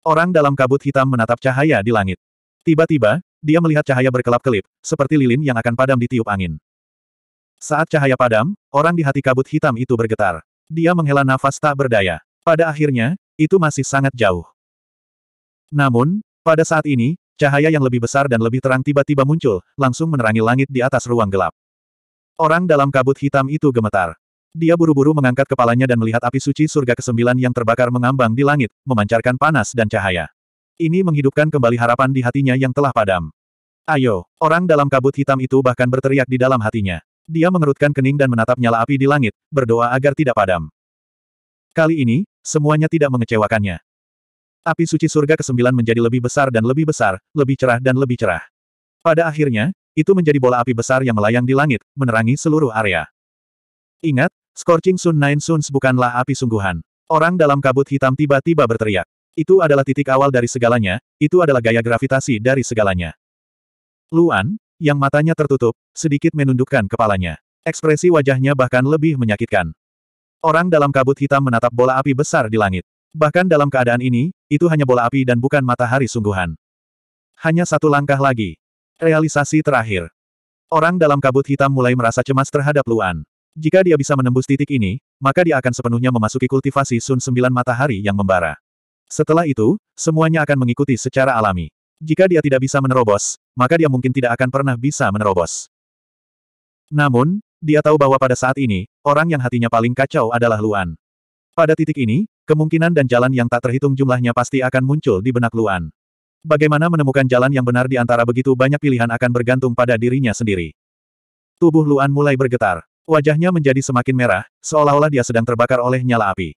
Orang dalam kabut hitam menatap cahaya di langit. Tiba-tiba, dia melihat cahaya berkelap-kelip, seperti lilin yang akan padam di tiup angin. Saat cahaya padam, orang di hati kabut hitam itu bergetar. Dia menghela nafas tak berdaya. Pada akhirnya, itu masih sangat jauh. Namun, pada saat ini, Cahaya yang lebih besar dan lebih terang tiba-tiba muncul, langsung menerangi langit di atas ruang gelap. Orang dalam kabut hitam itu gemetar. Dia buru-buru mengangkat kepalanya dan melihat api suci surga kesembilan yang terbakar mengambang di langit, memancarkan panas dan cahaya. Ini menghidupkan kembali harapan di hatinya yang telah padam. Ayo, orang dalam kabut hitam itu bahkan berteriak di dalam hatinya. Dia mengerutkan kening dan menatap nyala api di langit, berdoa agar tidak padam. Kali ini, semuanya tidak mengecewakannya. Api suci surga ke kesembilan menjadi lebih besar dan lebih besar, lebih cerah dan lebih cerah. Pada akhirnya, itu menjadi bola api besar yang melayang di langit, menerangi seluruh area. Ingat, Scorching Sun Nine Suns bukanlah api sungguhan. Orang dalam kabut hitam tiba-tiba berteriak. Itu adalah titik awal dari segalanya, itu adalah gaya gravitasi dari segalanya. Luan, yang matanya tertutup, sedikit menundukkan kepalanya. Ekspresi wajahnya bahkan lebih menyakitkan. Orang dalam kabut hitam menatap bola api besar di langit. Bahkan dalam keadaan ini, itu hanya bola api dan bukan matahari sungguhan. Hanya satu langkah lagi. Realisasi terakhir. Orang dalam kabut hitam mulai merasa cemas terhadap Luan. Jika dia bisa menembus titik ini, maka dia akan sepenuhnya memasuki kultivasi Sun Sembilan Matahari yang membara. Setelah itu, semuanya akan mengikuti secara alami. Jika dia tidak bisa menerobos, maka dia mungkin tidak akan pernah bisa menerobos. Namun, dia tahu bahwa pada saat ini, orang yang hatinya paling kacau adalah Luan. Pada titik ini, kemungkinan dan jalan yang tak terhitung jumlahnya pasti akan muncul di benak Luan. Bagaimana menemukan jalan yang benar di antara begitu banyak pilihan akan bergantung pada dirinya sendiri. Tubuh Luan mulai bergetar. Wajahnya menjadi semakin merah, seolah-olah dia sedang terbakar oleh nyala api.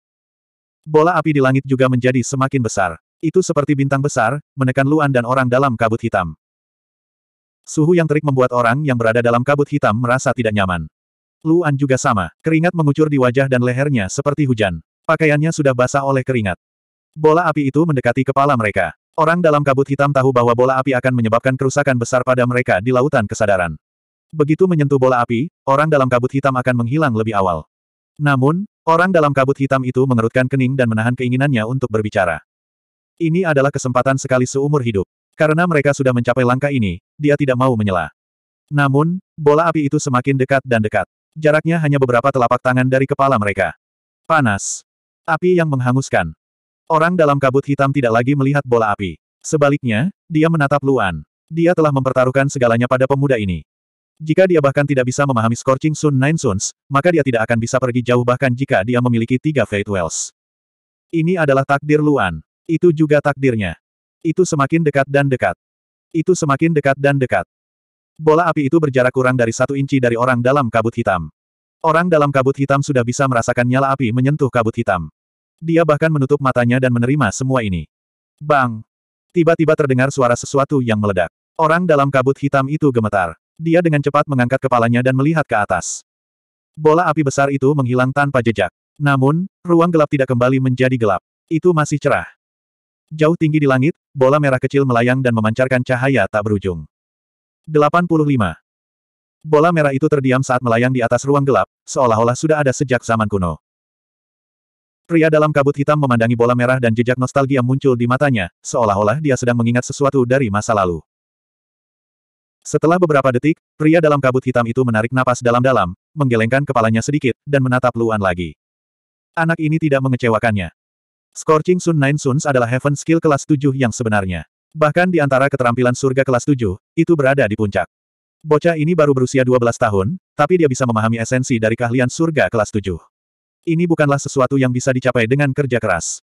Bola api di langit juga menjadi semakin besar. Itu seperti bintang besar, menekan Luan dan orang dalam kabut hitam. Suhu yang terik membuat orang yang berada dalam kabut hitam merasa tidak nyaman. Luan juga sama, keringat mengucur di wajah dan lehernya seperti hujan. Pakaiannya sudah basah oleh keringat. Bola api itu mendekati kepala mereka. Orang dalam kabut hitam tahu bahwa bola api akan menyebabkan kerusakan besar pada mereka di lautan kesadaran. Begitu menyentuh bola api, orang dalam kabut hitam akan menghilang lebih awal. Namun, orang dalam kabut hitam itu mengerutkan kening dan menahan keinginannya untuk berbicara. Ini adalah kesempatan sekali seumur hidup. Karena mereka sudah mencapai langkah ini, dia tidak mau menyela. Namun, bola api itu semakin dekat dan dekat. Jaraknya hanya beberapa telapak tangan dari kepala mereka. Panas. Api yang menghanguskan. Orang dalam kabut hitam tidak lagi melihat bola api. Sebaliknya, dia menatap Luan. Dia telah mempertaruhkan segalanya pada pemuda ini. Jika dia bahkan tidak bisa memahami Scorching Sun Nine Suns, maka dia tidak akan bisa pergi jauh bahkan jika dia memiliki tiga Fate Wells. Ini adalah takdir Luan. Itu juga takdirnya. Itu semakin dekat dan dekat. Itu semakin dekat dan dekat. Bola api itu berjarak kurang dari satu inci dari orang dalam kabut hitam. Orang dalam kabut hitam sudah bisa merasakan nyala api menyentuh kabut hitam. Dia bahkan menutup matanya dan menerima semua ini. Bang! Tiba-tiba terdengar suara sesuatu yang meledak. Orang dalam kabut hitam itu gemetar. Dia dengan cepat mengangkat kepalanya dan melihat ke atas. Bola api besar itu menghilang tanpa jejak. Namun, ruang gelap tidak kembali menjadi gelap. Itu masih cerah. Jauh tinggi di langit, bola merah kecil melayang dan memancarkan cahaya tak berujung. 85. Bola merah itu terdiam saat melayang di atas ruang gelap, seolah-olah sudah ada sejak zaman kuno. Pria dalam kabut hitam memandangi bola merah dan jejak nostalgia muncul di matanya, seolah-olah dia sedang mengingat sesuatu dari masa lalu. Setelah beberapa detik, pria dalam kabut hitam itu menarik napas dalam-dalam, menggelengkan kepalanya sedikit, dan menatap Luan lagi. Anak ini tidak mengecewakannya. Scorching Sun Nine Suns adalah Heaven Skill kelas 7 yang sebenarnya. Bahkan di antara keterampilan surga kelas 7, itu berada di puncak. Bocah ini baru berusia 12 tahun, tapi dia bisa memahami esensi dari keahlian surga kelas 7. Ini bukanlah sesuatu yang bisa dicapai dengan kerja keras.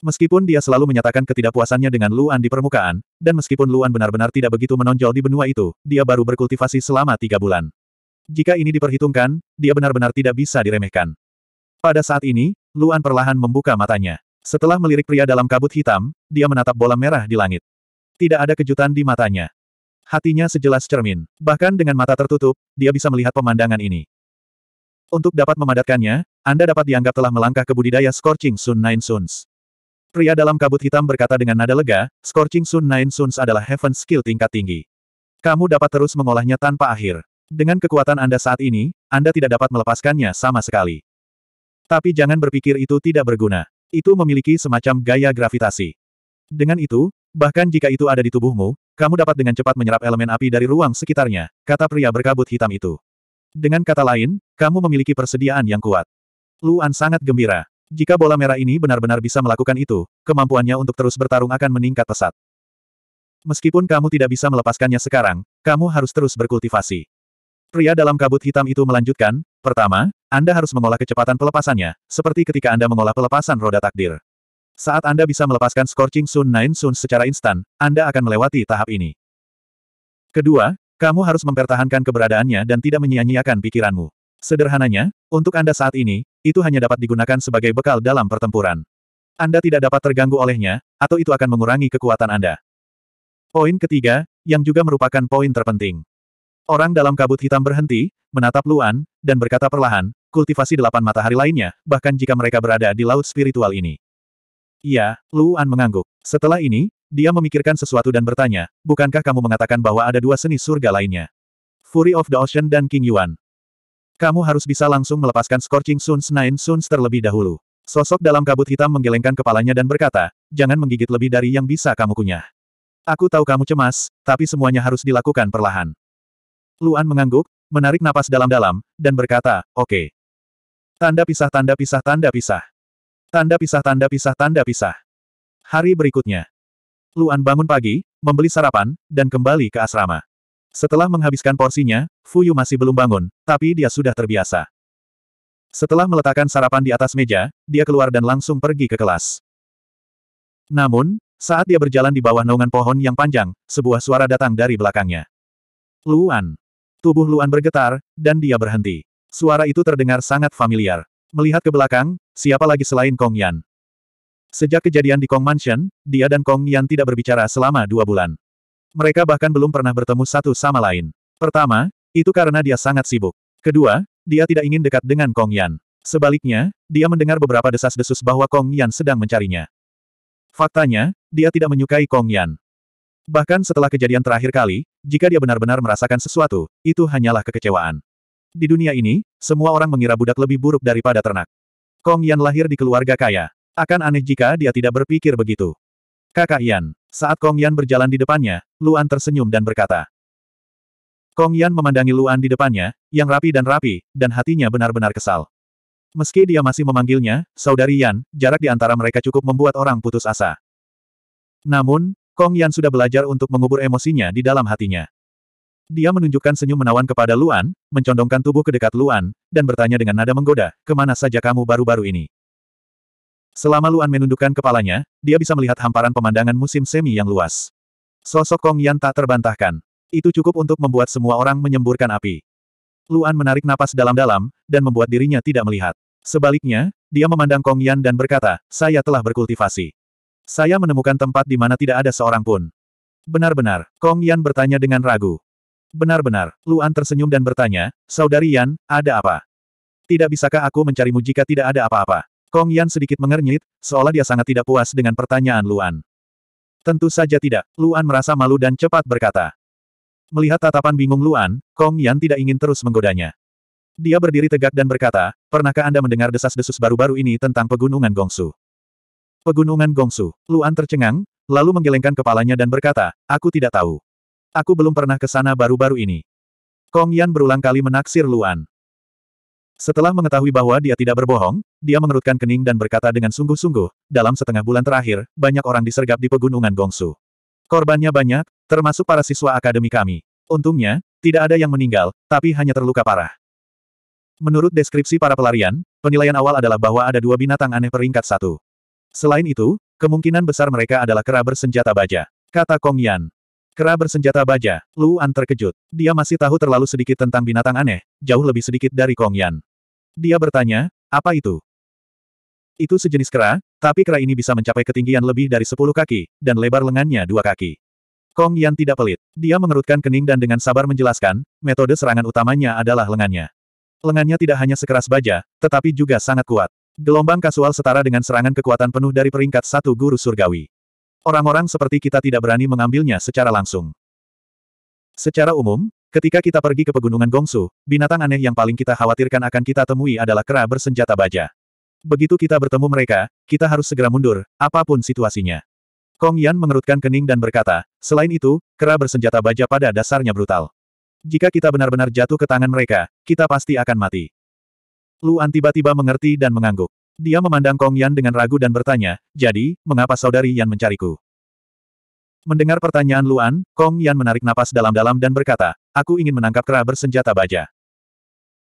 Meskipun dia selalu menyatakan ketidakpuasannya dengan Luan di permukaan, dan meskipun Luan benar-benar tidak begitu menonjol di benua itu, dia baru berkultivasi selama tiga bulan. Jika ini diperhitungkan, dia benar-benar tidak bisa diremehkan. Pada saat ini, Luan perlahan membuka matanya. Setelah melirik pria dalam kabut hitam, dia menatap bola merah di langit. Tidak ada kejutan di matanya. Hatinya sejelas cermin. Bahkan dengan mata tertutup, dia bisa melihat pemandangan ini. Untuk dapat memadatkannya, Anda dapat dianggap telah melangkah ke budidaya Scorching Sun Nine Suns. Pria dalam kabut hitam berkata dengan nada lega, Scorching Sun Nine Suns adalah heaven skill tingkat tinggi. Kamu dapat terus mengolahnya tanpa akhir. Dengan kekuatan Anda saat ini, Anda tidak dapat melepaskannya sama sekali. Tapi jangan berpikir itu tidak berguna. Itu memiliki semacam gaya gravitasi. Dengan itu, bahkan jika itu ada di tubuhmu, kamu dapat dengan cepat menyerap elemen api dari ruang sekitarnya, kata pria berkabut hitam itu. Dengan kata lain, kamu memiliki persediaan yang kuat. Luan sangat gembira. Jika bola merah ini benar-benar bisa melakukan itu, kemampuannya untuk terus bertarung akan meningkat pesat. Meskipun kamu tidak bisa melepaskannya sekarang, kamu harus terus berkultivasi. Pria dalam kabut hitam itu melanjutkan, pertama, Anda harus mengolah kecepatan pelepasannya, seperti ketika Anda mengolah pelepasan roda takdir. Saat Anda bisa melepaskan Scorching Sun Nine Suns secara instan, Anda akan melewati tahap ini. Kedua, kamu harus mempertahankan keberadaannya dan tidak menyia-nyiakan pikiranmu. Sederhananya, untuk Anda saat ini, itu hanya dapat digunakan sebagai bekal dalam pertempuran. Anda tidak dapat terganggu olehnya, atau itu akan mengurangi kekuatan Anda. Poin ketiga, yang juga merupakan poin terpenting. Orang dalam kabut hitam berhenti, menatap Luan, dan berkata perlahan, kultivasi delapan matahari lainnya, bahkan jika mereka berada di laut spiritual ini. Iya, Luan mengangguk. Setelah ini, dia memikirkan sesuatu dan bertanya, bukankah kamu mengatakan bahwa ada dua seni surga lainnya? Fury of the Ocean dan King Yuan. Kamu harus bisa langsung melepaskan Scorching Suns Nine Suns terlebih dahulu. Sosok dalam kabut hitam menggelengkan kepalanya dan berkata, jangan menggigit lebih dari yang bisa kamu kunyah. Aku tahu kamu cemas, tapi semuanya harus dilakukan perlahan. Luan mengangguk, menarik napas dalam-dalam, dan berkata, oke. Okay. Tanda pisah tanda pisah tanda pisah. Tanda pisah tanda pisah tanda pisah. Hari berikutnya. Luan bangun pagi, membeli sarapan, dan kembali ke asrama. Setelah menghabiskan porsinya, Fuyu masih belum bangun, tapi dia sudah terbiasa. Setelah meletakkan sarapan di atas meja, dia keluar dan langsung pergi ke kelas. Namun, saat dia berjalan di bawah naungan pohon yang panjang, sebuah suara datang dari belakangnya. Luan. Tubuh Luan bergetar, dan dia berhenti. Suara itu terdengar sangat familiar. Melihat ke belakang, siapa lagi selain Kong Yan? Sejak kejadian di Kong Mansion, dia dan Kong Yan tidak berbicara selama dua bulan. Mereka bahkan belum pernah bertemu satu sama lain. Pertama, itu karena dia sangat sibuk. Kedua, dia tidak ingin dekat dengan Kong Yan. Sebaliknya, dia mendengar beberapa desas-desus bahwa Kong Yan sedang mencarinya. Faktanya, dia tidak menyukai Kong Yan. Bahkan setelah kejadian terakhir kali, jika dia benar-benar merasakan sesuatu, itu hanyalah kekecewaan. Di dunia ini, semua orang mengira budak lebih buruk daripada ternak. Kong Yan lahir di keluarga kaya. Akan aneh jika dia tidak berpikir begitu. Kakak Yan, saat Kong Yan berjalan di depannya, Luan tersenyum dan berkata. Kong Yan memandangi Luan di depannya, yang rapi dan rapi, dan hatinya benar-benar kesal. Meski dia masih memanggilnya, saudari Yan, jarak di antara mereka cukup membuat orang putus asa. Namun, Kong Yan sudah belajar untuk mengubur emosinya di dalam hatinya. Dia menunjukkan senyum menawan kepada Luan, mencondongkan tubuh ke dekat Luan, dan bertanya dengan nada menggoda, kemana saja kamu baru-baru ini? Selama Luan menundukkan kepalanya, dia bisa melihat hamparan pemandangan musim semi yang luas. Sosok Kong Yan tak terbantahkan. Itu cukup untuk membuat semua orang menyemburkan api. Luan menarik napas dalam-dalam, dan membuat dirinya tidak melihat. Sebaliknya, dia memandang Kong Yan dan berkata, saya telah berkultivasi. Saya menemukan tempat di mana tidak ada seorang pun. Benar-benar, Kong Yan bertanya dengan ragu. Benar-benar, Luan tersenyum dan bertanya, Saudari Yan, ada apa? Tidak bisakah aku mencarimu jika tidak ada apa-apa? Kong Yan sedikit mengernyit, seolah dia sangat tidak puas dengan pertanyaan Luan. Tentu saja tidak, Luan merasa malu dan cepat berkata. Melihat tatapan bingung Luan, Kong Yan tidak ingin terus menggodanya. Dia berdiri tegak dan berkata, Pernahkah Anda mendengar desas-desus baru-baru ini tentang Pegunungan Gongsu? Pegunungan Gongsu, Luan tercengang, lalu menggelengkan kepalanya dan berkata, Aku tidak tahu. Aku belum pernah ke sana baru-baru ini. Kong Yan berulang kali menaksir Luan. Setelah mengetahui bahwa dia tidak berbohong, dia mengerutkan kening dan berkata dengan sungguh-sungguh, dalam setengah bulan terakhir, banyak orang disergap di pegunungan Gongsu. Korbannya banyak, termasuk para siswa akademi kami. Untungnya, tidak ada yang meninggal, tapi hanya terluka parah. Menurut deskripsi para pelarian, penilaian awal adalah bahwa ada dua binatang aneh peringkat satu. Selain itu, kemungkinan besar mereka adalah kera bersenjata baja, kata Kong Yan. Kera bersenjata baja, Luan terkejut. Dia masih tahu terlalu sedikit tentang binatang aneh, jauh lebih sedikit dari Kong Yan. Dia bertanya, apa itu? Itu sejenis kera, tapi kera ini bisa mencapai ketinggian lebih dari 10 kaki, dan lebar lengannya dua kaki. Kong Yan tidak pelit. Dia mengerutkan kening dan dengan sabar menjelaskan, metode serangan utamanya adalah lengannya. Lengannya tidak hanya sekeras baja, tetapi juga sangat kuat. Gelombang kasual setara dengan serangan kekuatan penuh dari peringkat satu guru surgawi. Orang-orang seperti kita tidak berani mengambilnya secara langsung. Secara umum, ketika kita pergi ke pegunungan Gongsu, binatang aneh yang paling kita khawatirkan akan kita temui adalah kera bersenjata baja. Begitu kita bertemu mereka, kita harus segera mundur, apapun situasinya. Kong Yan mengerutkan kening dan berkata, selain itu, kera bersenjata baja pada dasarnya brutal. Jika kita benar-benar jatuh ke tangan mereka, kita pasti akan mati. Lu Luan tiba-tiba mengerti dan mengangguk. Dia memandang Kong Yan dengan ragu dan bertanya, jadi, mengapa saudari Yan mencariku? Mendengar pertanyaan Luan, Kong Yan menarik napas dalam-dalam dan berkata, aku ingin menangkap kera bersenjata baja.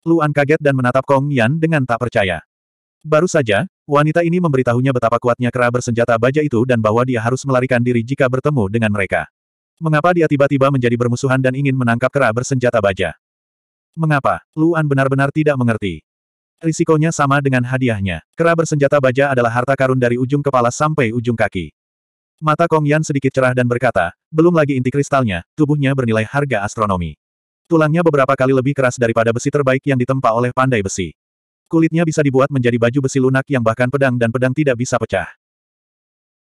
Luan kaget dan menatap Kong Yan dengan tak percaya. Baru saja, wanita ini memberitahunya betapa kuatnya kera bersenjata baja itu dan bahwa dia harus melarikan diri jika bertemu dengan mereka. Mengapa dia tiba-tiba menjadi bermusuhan dan ingin menangkap kera bersenjata baja? Mengapa? Luan benar-benar tidak mengerti. Risikonya sama dengan hadiahnya. Kera bersenjata baja adalah harta karun dari ujung kepala sampai ujung kaki. Mata Kong Yan sedikit cerah dan berkata, belum lagi inti kristalnya, tubuhnya bernilai harga astronomi. Tulangnya beberapa kali lebih keras daripada besi terbaik yang ditempa oleh pandai besi. Kulitnya bisa dibuat menjadi baju besi lunak yang bahkan pedang dan pedang tidak bisa pecah.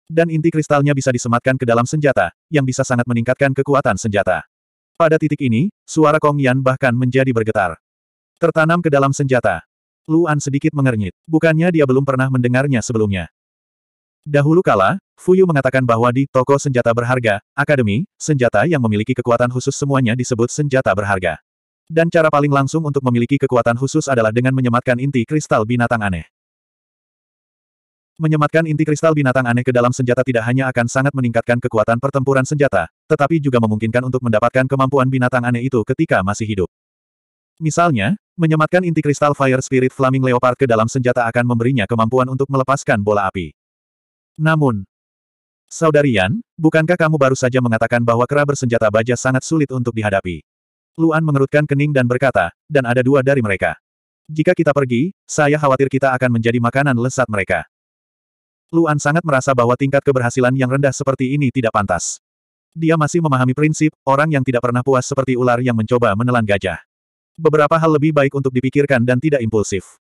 Dan inti kristalnya bisa disematkan ke dalam senjata, yang bisa sangat meningkatkan kekuatan senjata. Pada titik ini, suara Kong Yan bahkan menjadi bergetar. Tertanam ke dalam senjata, Luan sedikit mengernyit. Bukannya dia belum pernah mendengarnya sebelumnya. Dahulu kala, Fuyu mengatakan bahwa di toko senjata berharga, akademi, senjata yang memiliki kekuatan khusus semuanya disebut senjata berharga. Dan cara paling langsung untuk memiliki kekuatan khusus adalah dengan menyematkan inti kristal binatang aneh. Menyematkan inti kristal binatang aneh ke dalam senjata tidak hanya akan sangat meningkatkan kekuatan pertempuran senjata, tetapi juga memungkinkan untuk mendapatkan kemampuan binatang aneh itu ketika masih hidup. Misalnya, menyematkan inti kristal Fire Spirit Flaming Leopard ke dalam senjata akan memberinya kemampuan untuk melepaskan bola api. Namun, Saudari Yan, bukankah kamu baru saja mengatakan bahwa kera bersenjata baja sangat sulit untuk dihadapi? Luan mengerutkan kening dan berkata, dan ada dua dari mereka. Jika kita pergi, saya khawatir kita akan menjadi makanan lesat mereka. Luan sangat merasa bahwa tingkat keberhasilan yang rendah seperti ini tidak pantas. Dia masih memahami prinsip, orang yang tidak pernah puas seperti ular yang mencoba menelan gajah. Beberapa hal lebih baik untuk dipikirkan dan tidak impulsif.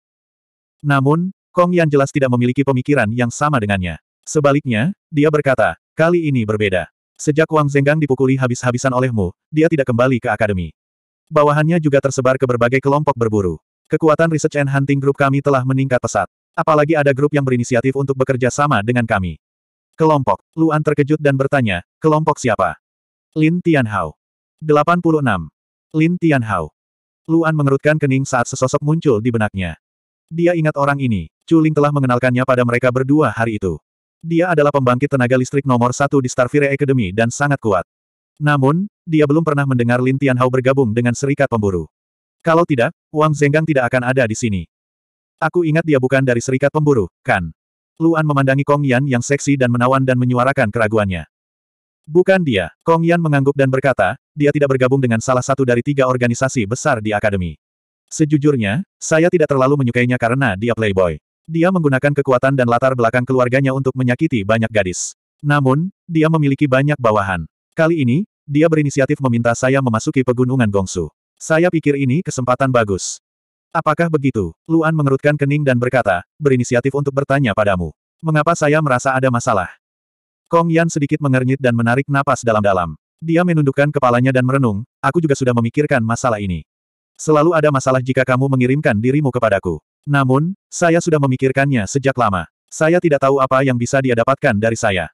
Namun, Kong Yan jelas tidak memiliki pemikiran yang sama dengannya. Sebaliknya, dia berkata, kali ini berbeda. Sejak Wang Zenggang dipukuli habis-habisan olehmu, dia tidak kembali ke akademi. Bawahannya juga tersebar ke berbagai kelompok berburu. Kekuatan Research and Hunting Group kami telah meningkat pesat. Apalagi ada grup yang berinisiatif untuk bekerja sama dengan kami. Kelompok, Luan terkejut dan bertanya, kelompok siapa? Lin Tianhao. 86. Lin Tianhao. Luan mengerutkan kening saat sesosok muncul di benaknya. Dia ingat orang ini, Chuling telah mengenalkannya pada mereka berdua hari itu. Dia adalah pembangkit tenaga listrik nomor satu di Starfire Academy dan sangat kuat. Namun, dia belum pernah mendengar Lin Tianhao bergabung dengan serikat pemburu. Kalau tidak, Wang Zenggang tidak akan ada di sini. Aku ingat dia bukan dari serikat pemburu, kan? Luan memandangi Kong Yan yang seksi dan menawan dan menyuarakan keraguannya. Bukan dia, Kong Yan mengangguk dan berkata, dia tidak bergabung dengan salah satu dari tiga organisasi besar di akademi. Sejujurnya, saya tidak terlalu menyukainya karena dia playboy. Dia menggunakan kekuatan dan latar belakang keluarganya untuk menyakiti banyak gadis. Namun, dia memiliki banyak bawahan. Kali ini, dia berinisiatif meminta saya memasuki pegunungan Gongsu. Saya pikir ini kesempatan bagus. Apakah begitu? Luan mengerutkan kening dan berkata, berinisiatif untuk bertanya padamu. Mengapa saya merasa ada masalah? Kong Yan sedikit mengernyit dan menarik napas dalam-dalam. Dia menundukkan kepalanya dan merenung, aku juga sudah memikirkan masalah ini. Selalu ada masalah jika kamu mengirimkan dirimu kepadaku. Namun, saya sudah memikirkannya sejak lama. Saya tidak tahu apa yang bisa dia dapatkan dari saya.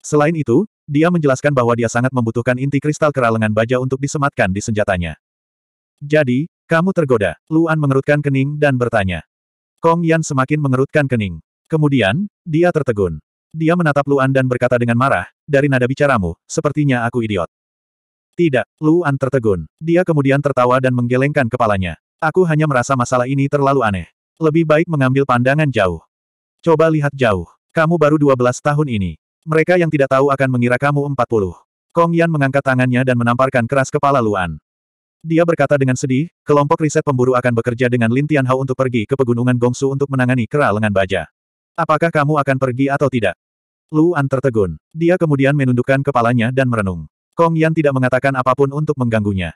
Selain itu, dia menjelaskan bahwa dia sangat membutuhkan inti kristal keralengan baja untuk disematkan di senjatanya. Jadi, kamu tergoda. Luan mengerutkan kening dan bertanya. Kong Yan semakin mengerutkan kening. Kemudian, dia tertegun. Dia menatap Luan dan berkata dengan marah, dari nada bicaramu, sepertinya aku idiot. Tidak, Luan tertegun. Dia kemudian tertawa dan menggelengkan kepalanya. Aku hanya merasa masalah ini terlalu aneh. Lebih baik mengambil pandangan jauh. Coba lihat jauh. Kamu baru 12 tahun ini. Mereka yang tidak tahu akan mengira kamu 40. Kong Yan mengangkat tangannya dan menamparkan keras kepala Luan. Dia berkata dengan sedih, kelompok riset pemburu akan bekerja dengan Lin Tianhao untuk pergi ke pegunungan Gongsu untuk menangani kera lengan baja. Apakah kamu akan pergi atau tidak? Luan tertegun. Dia kemudian menundukkan kepalanya dan merenung. Kong Yan tidak mengatakan apapun untuk mengganggunya.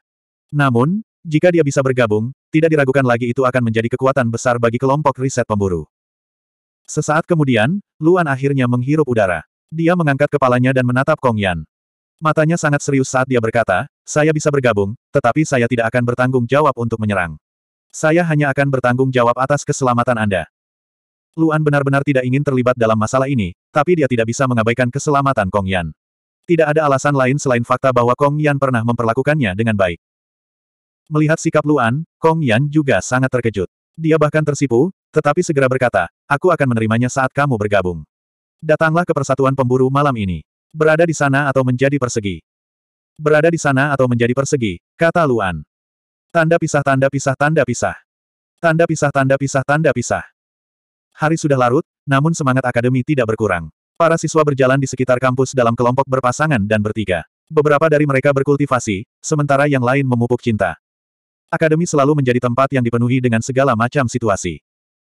Namun, jika dia bisa bergabung, tidak diragukan lagi itu akan menjadi kekuatan besar bagi kelompok riset pemburu. Sesaat kemudian, Luan akhirnya menghirup udara. Dia mengangkat kepalanya dan menatap Kong Yan. Matanya sangat serius saat dia berkata, saya bisa bergabung, tetapi saya tidak akan bertanggung jawab untuk menyerang. Saya hanya akan bertanggung jawab atas keselamatan Anda. Luan benar-benar tidak ingin terlibat dalam masalah ini, tapi dia tidak bisa mengabaikan keselamatan Kong Yan. Tidak ada alasan lain selain fakta bahwa Kong Yan pernah memperlakukannya dengan baik. Melihat sikap Luan, Kong Yan juga sangat terkejut. Dia bahkan tersipu, tetapi segera berkata, aku akan menerimanya saat kamu bergabung. Datanglah ke persatuan pemburu malam ini. Berada di sana atau menjadi persegi. Berada di sana atau menjadi persegi, kata Luan. Tanda pisah tanda pisah tanda pisah. Tanda pisah tanda pisah tanda pisah. Hari sudah larut, namun semangat akademi tidak berkurang. Para siswa berjalan di sekitar kampus dalam kelompok berpasangan dan bertiga. Beberapa dari mereka berkultivasi, sementara yang lain memupuk cinta. Akademi selalu menjadi tempat yang dipenuhi dengan segala macam situasi.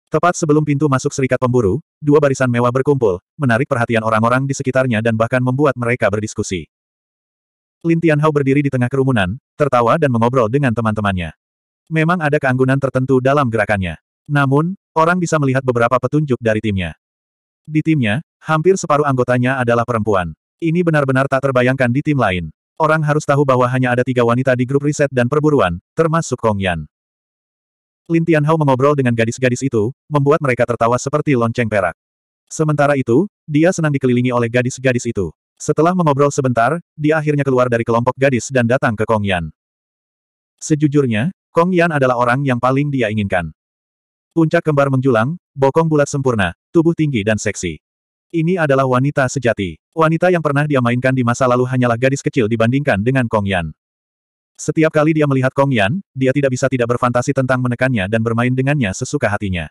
Tepat sebelum pintu masuk serikat pemburu, dua barisan mewah berkumpul, menarik perhatian orang-orang di sekitarnya dan bahkan membuat mereka berdiskusi. Lin Tianhao berdiri di tengah kerumunan, tertawa dan mengobrol dengan teman-temannya. Memang ada keanggunan tertentu dalam gerakannya. Namun, orang bisa melihat beberapa petunjuk dari timnya. Di timnya, hampir separuh anggotanya adalah perempuan. Ini benar-benar tak terbayangkan di tim lain. Orang harus tahu bahwa hanya ada tiga wanita di grup riset dan perburuan, termasuk Kong Yan. Lin Tianhao mengobrol dengan gadis-gadis itu, membuat mereka tertawa seperti lonceng perak. Sementara itu, dia senang dikelilingi oleh gadis-gadis itu. Setelah mengobrol sebentar, dia akhirnya keluar dari kelompok gadis dan datang ke Kong Yan. Sejujurnya, Kong Yan adalah orang yang paling dia inginkan. Puncak kembar menjulang, bokong bulat sempurna, tubuh tinggi dan seksi. Ini adalah wanita sejati. Wanita yang pernah dia mainkan di masa lalu hanyalah gadis kecil dibandingkan dengan Kong Yan. Setiap kali dia melihat Kong Yan, dia tidak bisa tidak berfantasi tentang menekannya dan bermain dengannya sesuka hatinya.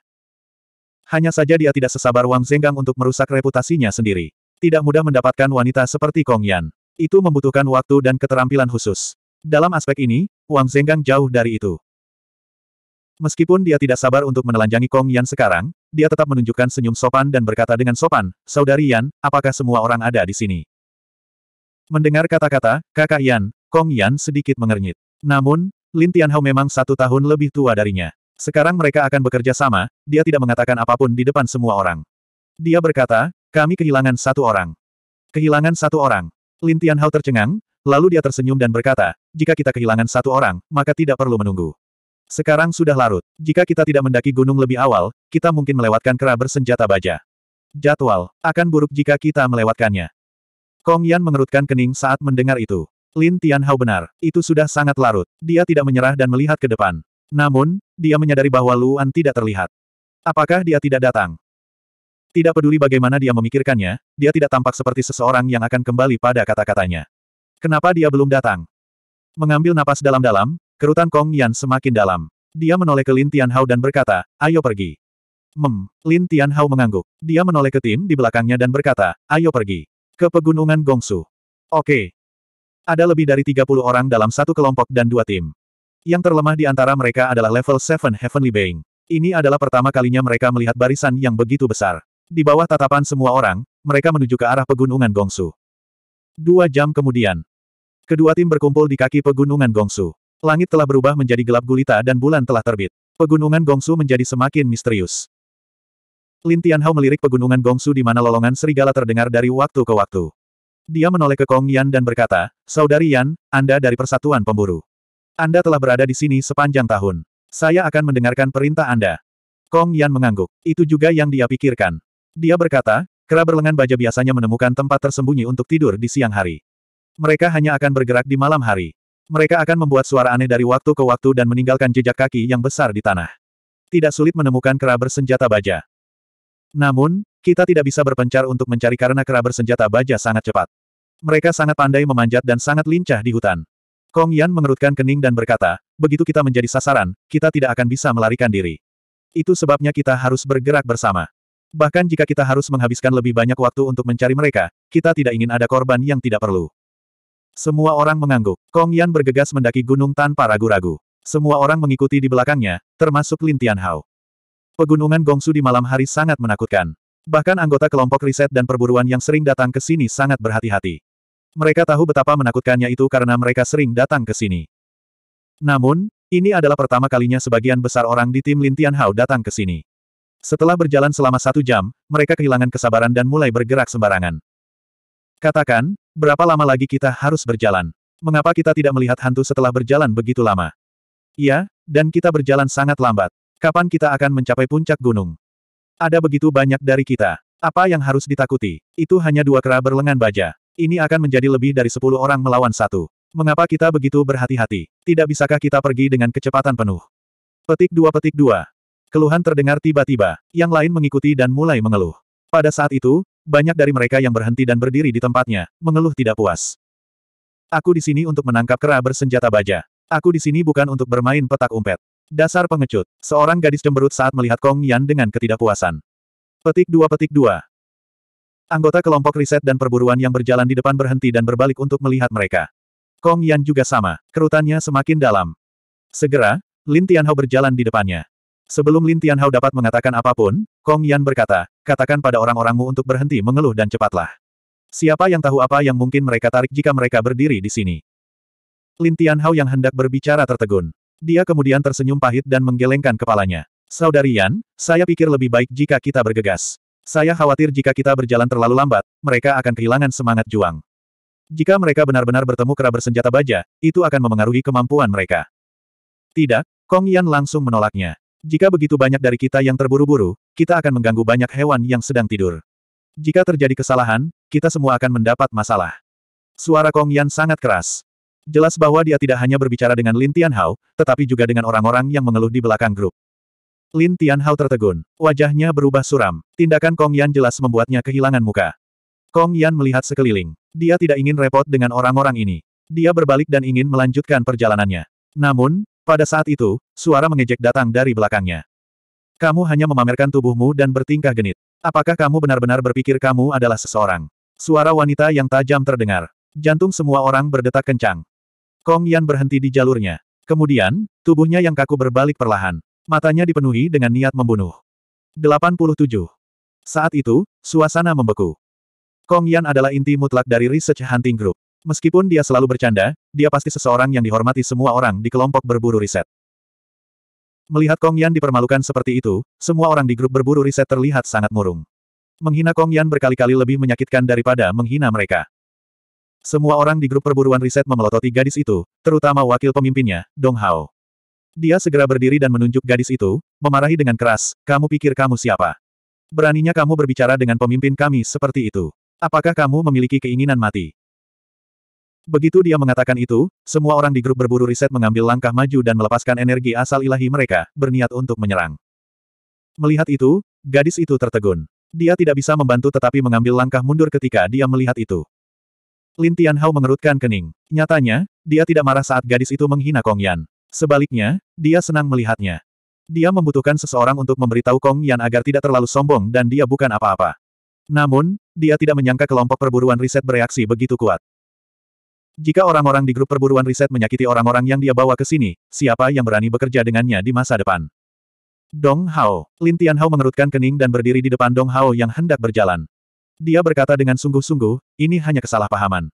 Hanya saja dia tidak sesabar Wang Zenggang untuk merusak reputasinya sendiri. Tidak mudah mendapatkan wanita seperti Kong Yan. Itu membutuhkan waktu dan keterampilan khusus. Dalam aspek ini, Wang Zenggang jauh dari itu. Meskipun dia tidak sabar untuk menelanjangi Kong Yan sekarang, dia tetap menunjukkan senyum sopan dan berkata dengan sopan, Saudari Yan, apakah semua orang ada di sini? Mendengar kata-kata, kakak Yan, Kong Yan sedikit mengernyit. Namun, Lin Tianhao memang satu tahun lebih tua darinya. Sekarang mereka akan bekerja sama, dia tidak mengatakan apapun di depan semua orang. Dia berkata, kami kehilangan satu orang. Kehilangan satu orang. Lin Tianhao tercengang, lalu dia tersenyum dan berkata, jika kita kehilangan satu orang, maka tidak perlu menunggu. Sekarang sudah larut. Jika kita tidak mendaki gunung lebih awal, kita mungkin melewatkan kera bersenjata baja. Jadwal, akan buruk jika kita melewatkannya. Kong Yan mengerutkan kening saat mendengar itu. Lin Tianhao benar, itu sudah sangat larut. Dia tidak menyerah dan melihat ke depan. Namun, dia menyadari bahwa Luan tidak terlihat. Apakah dia tidak datang? Tidak peduli bagaimana dia memikirkannya, dia tidak tampak seperti seseorang yang akan kembali pada kata-katanya. Kenapa dia belum datang? Mengambil napas dalam-dalam, Kerutan Kong Yan semakin dalam. Dia menoleh ke Lin Tianhao dan berkata, ayo pergi. Mem, Lin Tianhao mengangguk. Dia menoleh ke tim di belakangnya dan berkata, ayo pergi. Ke pegunungan Gongsu. Oke. Ada lebih dari 30 orang dalam satu kelompok dan dua tim. Yang terlemah di antara mereka adalah level 7 Heavenly Being. Ini adalah pertama kalinya mereka melihat barisan yang begitu besar. Di bawah tatapan semua orang, mereka menuju ke arah pegunungan Gongsu. Dua jam kemudian, kedua tim berkumpul di kaki pegunungan Gongsu. Langit telah berubah menjadi gelap gulita dan bulan telah terbit. Pegunungan Gongsu menjadi semakin misterius. Lin Tianhao melirik pegunungan Gongsu di mana lolongan serigala terdengar dari waktu ke waktu. Dia menoleh ke Kong Yan dan berkata, Saudari Yan, Anda dari Persatuan Pemburu. Anda telah berada di sini sepanjang tahun. Saya akan mendengarkan perintah Anda. Kong Yan mengangguk. Itu juga yang dia pikirkan. Dia berkata, kera berlengan baja biasanya menemukan tempat tersembunyi untuk tidur di siang hari. Mereka hanya akan bergerak di malam hari. Mereka akan membuat suara aneh dari waktu ke waktu dan meninggalkan jejak kaki yang besar di tanah. Tidak sulit menemukan kera bersenjata baja. Namun, kita tidak bisa berpencar untuk mencari karena kera bersenjata baja sangat cepat. Mereka sangat pandai memanjat dan sangat lincah di hutan. Kong Yan mengerutkan kening dan berkata, begitu kita menjadi sasaran, kita tidak akan bisa melarikan diri. Itu sebabnya kita harus bergerak bersama. Bahkan jika kita harus menghabiskan lebih banyak waktu untuk mencari mereka, kita tidak ingin ada korban yang tidak perlu. Semua orang mengangguk. Kong Yan bergegas mendaki gunung tanpa ragu-ragu. Semua orang mengikuti di belakangnya, termasuk Lin Tianhao. Pegunungan Gongsu di malam hari sangat menakutkan. Bahkan anggota kelompok riset dan perburuan yang sering datang ke sini sangat berhati-hati. Mereka tahu betapa menakutkannya itu karena mereka sering datang ke sini. Namun, ini adalah pertama kalinya sebagian besar orang di tim Lin Tianhao datang ke sini. Setelah berjalan selama satu jam, mereka kehilangan kesabaran dan mulai bergerak sembarangan. Katakan, berapa lama lagi kita harus berjalan? Mengapa kita tidak melihat hantu setelah berjalan begitu lama? Iya, dan kita berjalan sangat lambat. Kapan kita akan mencapai puncak gunung? Ada begitu banyak dari kita. Apa yang harus ditakuti? Itu hanya dua kera berlengan baja. Ini akan menjadi lebih dari sepuluh orang melawan satu. Mengapa kita begitu berhati-hati? Tidak bisakah kita pergi dengan kecepatan penuh? Petik dua petik dua. Keluhan terdengar tiba-tiba, yang lain mengikuti dan mulai mengeluh. Pada saat itu, banyak dari mereka yang berhenti dan berdiri di tempatnya, mengeluh tidak puas. Aku di sini untuk menangkap kera bersenjata baja. Aku di sini bukan untuk bermain petak umpet. Dasar pengecut, seorang gadis cemberut saat melihat Kong Yan dengan ketidakpuasan. Petik dua petik dua. Anggota kelompok riset dan perburuan yang berjalan di depan berhenti dan berbalik untuk melihat mereka. Kong Yan juga sama, kerutannya semakin dalam. Segera, Lin Tianhao berjalan di depannya. Sebelum Lin Tianhao dapat mengatakan apapun, Kong Yan berkata, Katakan pada orang-orangmu untuk berhenti mengeluh dan cepatlah. Siapa yang tahu apa yang mungkin mereka tarik jika mereka berdiri di sini? Lin Tianhao yang hendak berbicara tertegun. Dia kemudian tersenyum pahit dan menggelengkan kepalanya. Saudari Yan, saya pikir lebih baik jika kita bergegas. Saya khawatir jika kita berjalan terlalu lambat, mereka akan kehilangan semangat juang. Jika mereka benar-benar bertemu kera bersenjata baja, itu akan memengaruhi kemampuan mereka. Tidak, Kong Yan langsung menolaknya. Jika begitu banyak dari kita yang terburu-buru, kita akan mengganggu banyak hewan yang sedang tidur. Jika terjadi kesalahan, kita semua akan mendapat masalah. Suara Kong Yan sangat keras. Jelas bahwa dia tidak hanya berbicara dengan Lin Tianhao, tetapi juga dengan orang-orang yang mengeluh di belakang grup. Lin Tianhao tertegun. Wajahnya berubah suram. Tindakan Kong Yan jelas membuatnya kehilangan muka. Kong Yan melihat sekeliling. Dia tidak ingin repot dengan orang-orang ini. Dia berbalik dan ingin melanjutkan perjalanannya. Namun, pada saat itu, suara mengejek datang dari belakangnya. Kamu hanya memamerkan tubuhmu dan bertingkah genit. Apakah kamu benar-benar berpikir kamu adalah seseorang? Suara wanita yang tajam terdengar. Jantung semua orang berdetak kencang. Kong Yan berhenti di jalurnya. Kemudian, tubuhnya yang kaku berbalik perlahan. Matanya dipenuhi dengan niat membunuh. 87. Saat itu, suasana membeku. Kong Yan adalah inti mutlak dari Research Hunting Group. Meskipun dia selalu bercanda, dia pasti seseorang yang dihormati semua orang di kelompok berburu riset. Melihat Kong Yan dipermalukan seperti itu, semua orang di grup berburu riset terlihat sangat murung. Menghina Kong Yan berkali-kali lebih menyakitkan daripada menghina mereka. Semua orang di grup perburuan riset memelototi gadis itu, terutama wakil pemimpinnya, Dong Hao. Dia segera berdiri dan menunjuk gadis itu, memarahi dengan keras, kamu pikir kamu siapa? Beraninya kamu berbicara dengan pemimpin kami seperti itu. Apakah kamu memiliki keinginan mati? Begitu dia mengatakan itu, semua orang di grup berburu riset mengambil langkah maju dan melepaskan energi asal ilahi mereka, berniat untuk menyerang. Melihat itu, gadis itu tertegun. Dia tidak bisa membantu tetapi mengambil langkah mundur ketika dia melihat itu. Lin Tianhao mengerutkan kening. Nyatanya, dia tidak marah saat gadis itu menghina Kong Yan. Sebaliknya, dia senang melihatnya. Dia membutuhkan seseorang untuk memberitahu Kong Yan agar tidak terlalu sombong dan dia bukan apa-apa. Namun, dia tidak menyangka kelompok perburuan riset bereaksi begitu kuat. Jika orang-orang di grup perburuan riset menyakiti orang-orang yang dia bawa ke sini, siapa yang berani bekerja dengannya di masa depan? Dong Hao. Lin Tian Hao mengerutkan kening dan berdiri di depan Dong Hao yang hendak berjalan. Dia berkata dengan sungguh-sungguh, ini hanya kesalahpahaman.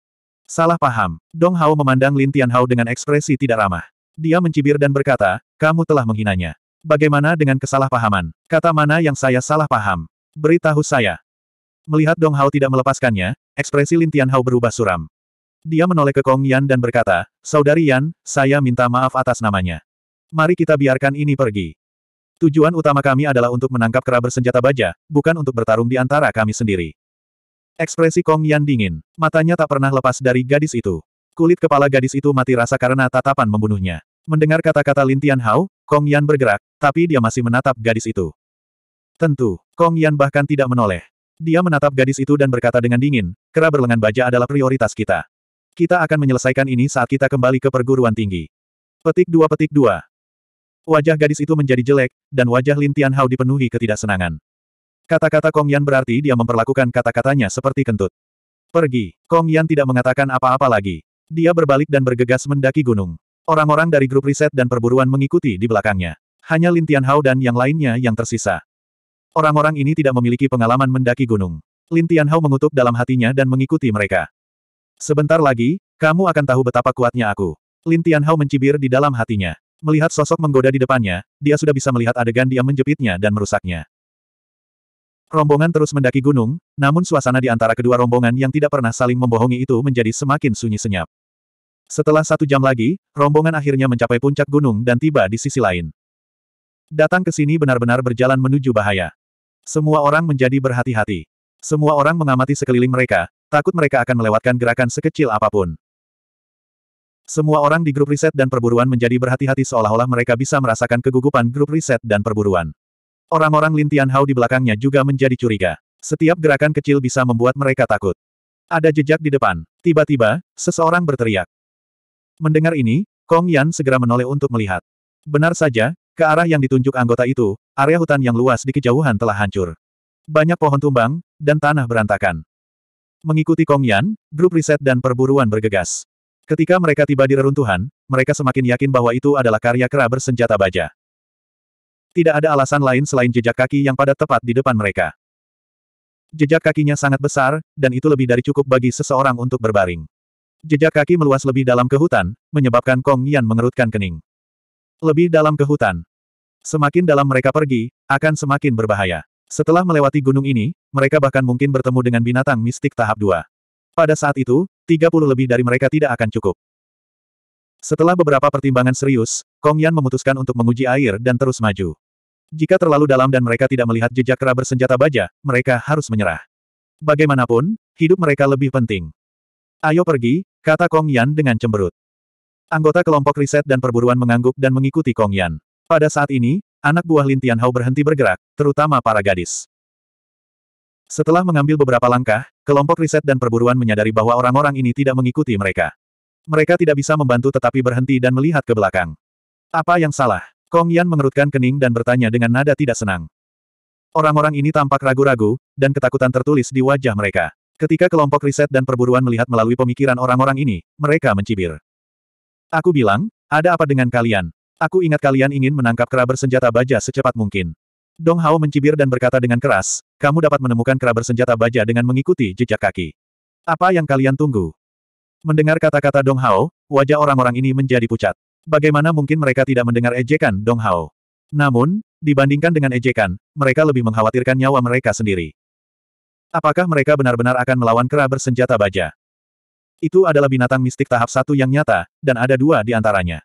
Salah paham. Dong Hao memandang Lin Tian Hao dengan ekspresi tidak ramah. Dia mencibir dan berkata, kamu telah menghinanya. Bagaimana dengan kesalahpahaman? Kata mana yang saya salah paham? Beritahu saya. Melihat Dong Hao tidak melepaskannya, ekspresi Lin Tian Hao berubah suram. Dia menoleh ke Kong Yan dan berkata, Saudari Yan, saya minta maaf atas namanya. Mari kita biarkan ini pergi. Tujuan utama kami adalah untuk menangkap kera bersenjata baja, bukan untuk bertarung di antara kami sendiri. Ekspresi Kong Yan dingin. Matanya tak pernah lepas dari gadis itu. Kulit kepala gadis itu mati rasa karena tatapan membunuhnya. Mendengar kata-kata Lin Hao, Kong Yan bergerak, tapi dia masih menatap gadis itu. Tentu, Kong Yan bahkan tidak menoleh. Dia menatap gadis itu dan berkata dengan dingin, kera berlengan baja adalah prioritas kita. Kita akan menyelesaikan ini saat kita kembali ke perguruan tinggi. Petik dua petik dua. Wajah gadis itu menjadi jelek, dan wajah Lin Tianhao dipenuhi ketidaksenangan. Kata-kata Kong Yan berarti dia memperlakukan kata-katanya seperti kentut. Pergi. Kong Yan tidak mengatakan apa-apa lagi. Dia berbalik dan bergegas mendaki gunung. Orang-orang dari grup riset dan perburuan mengikuti di belakangnya. Hanya Lin Tianhao dan yang lainnya yang tersisa. Orang-orang ini tidak memiliki pengalaman mendaki gunung. Lin Tianhao mengutuk dalam hatinya dan mengikuti mereka. Sebentar lagi, kamu akan tahu betapa kuatnya aku. Lin Tianhao mencibir di dalam hatinya. Melihat sosok menggoda di depannya, dia sudah bisa melihat adegan dia menjepitnya dan merusaknya. Rombongan terus mendaki gunung, namun suasana di antara kedua rombongan yang tidak pernah saling membohongi itu menjadi semakin sunyi senyap. Setelah satu jam lagi, rombongan akhirnya mencapai puncak gunung dan tiba di sisi lain. Datang ke sini benar-benar berjalan menuju bahaya. Semua orang menjadi berhati-hati. Semua orang mengamati sekeliling mereka, Takut mereka akan melewatkan gerakan sekecil apapun. Semua orang di grup riset dan perburuan menjadi berhati-hati seolah-olah mereka bisa merasakan kegugupan grup riset dan perburuan. Orang-orang lintian Tianhao di belakangnya juga menjadi curiga. Setiap gerakan kecil bisa membuat mereka takut. Ada jejak di depan. Tiba-tiba, seseorang berteriak. Mendengar ini, Kong Yan segera menoleh untuk melihat. Benar saja, ke arah yang ditunjuk anggota itu, area hutan yang luas di kejauhan telah hancur. Banyak pohon tumbang, dan tanah berantakan. Mengikuti Kong Yan, grup riset dan perburuan bergegas. Ketika mereka tiba di reruntuhan, mereka semakin yakin bahwa itu adalah karya kera bersenjata baja. Tidak ada alasan lain selain jejak kaki yang padat tepat di depan mereka. Jejak kakinya sangat besar, dan itu lebih dari cukup bagi seseorang untuk berbaring. Jejak kaki meluas lebih dalam ke hutan, menyebabkan Kong Yan mengerutkan kening. Lebih dalam ke hutan. Semakin dalam mereka pergi, akan semakin berbahaya. Setelah melewati gunung ini, mereka bahkan mungkin bertemu dengan binatang mistik tahap 2. Pada saat itu, 30 lebih dari mereka tidak akan cukup. Setelah beberapa pertimbangan serius, Kong Yan memutuskan untuk menguji air dan terus maju. Jika terlalu dalam dan mereka tidak melihat jejak kera bersenjata baja, mereka harus menyerah. Bagaimanapun, hidup mereka lebih penting. Ayo pergi, kata Kong Yan dengan cemberut. Anggota kelompok riset dan perburuan mengangguk dan mengikuti Kong Yan. Pada saat ini, anak buah Lin Tianhao berhenti bergerak, terutama para gadis. Setelah mengambil beberapa langkah, kelompok riset dan perburuan menyadari bahwa orang-orang ini tidak mengikuti mereka. Mereka tidak bisa membantu tetapi berhenti dan melihat ke belakang. Apa yang salah? Kong Yan mengerutkan kening dan bertanya dengan nada tidak senang. Orang-orang ini tampak ragu-ragu, dan ketakutan tertulis di wajah mereka. Ketika kelompok riset dan perburuan melihat melalui pemikiran orang-orang ini, mereka mencibir. Aku bilang, ada apa dengan kalian? Aku ingat kalian ingin menangkap kera bersenjata baja secepat mungkin. Dong Hao mencibir dan berkata dengan keras, kamu dapat menemukan kera bersenjata baja dengan mengikuti jejak kaki. Apa yang kalian tunggu? Mendengar kata-kata Dong Hao, wajah orang-orang ini menjadi pucat. Bagaimana mungkin mereka tidak mendengar ejekan Dong Hao? Namun, dibandingkan dengan ejekan, mereka lebih mengkhawatirkan nyawa mereka sendiri. Apakah mereka benar-benar akan melawan kera bersenjata baja? Itu adalah binatang mistik tahap satu yang nyata, dan ada dua di antaranya.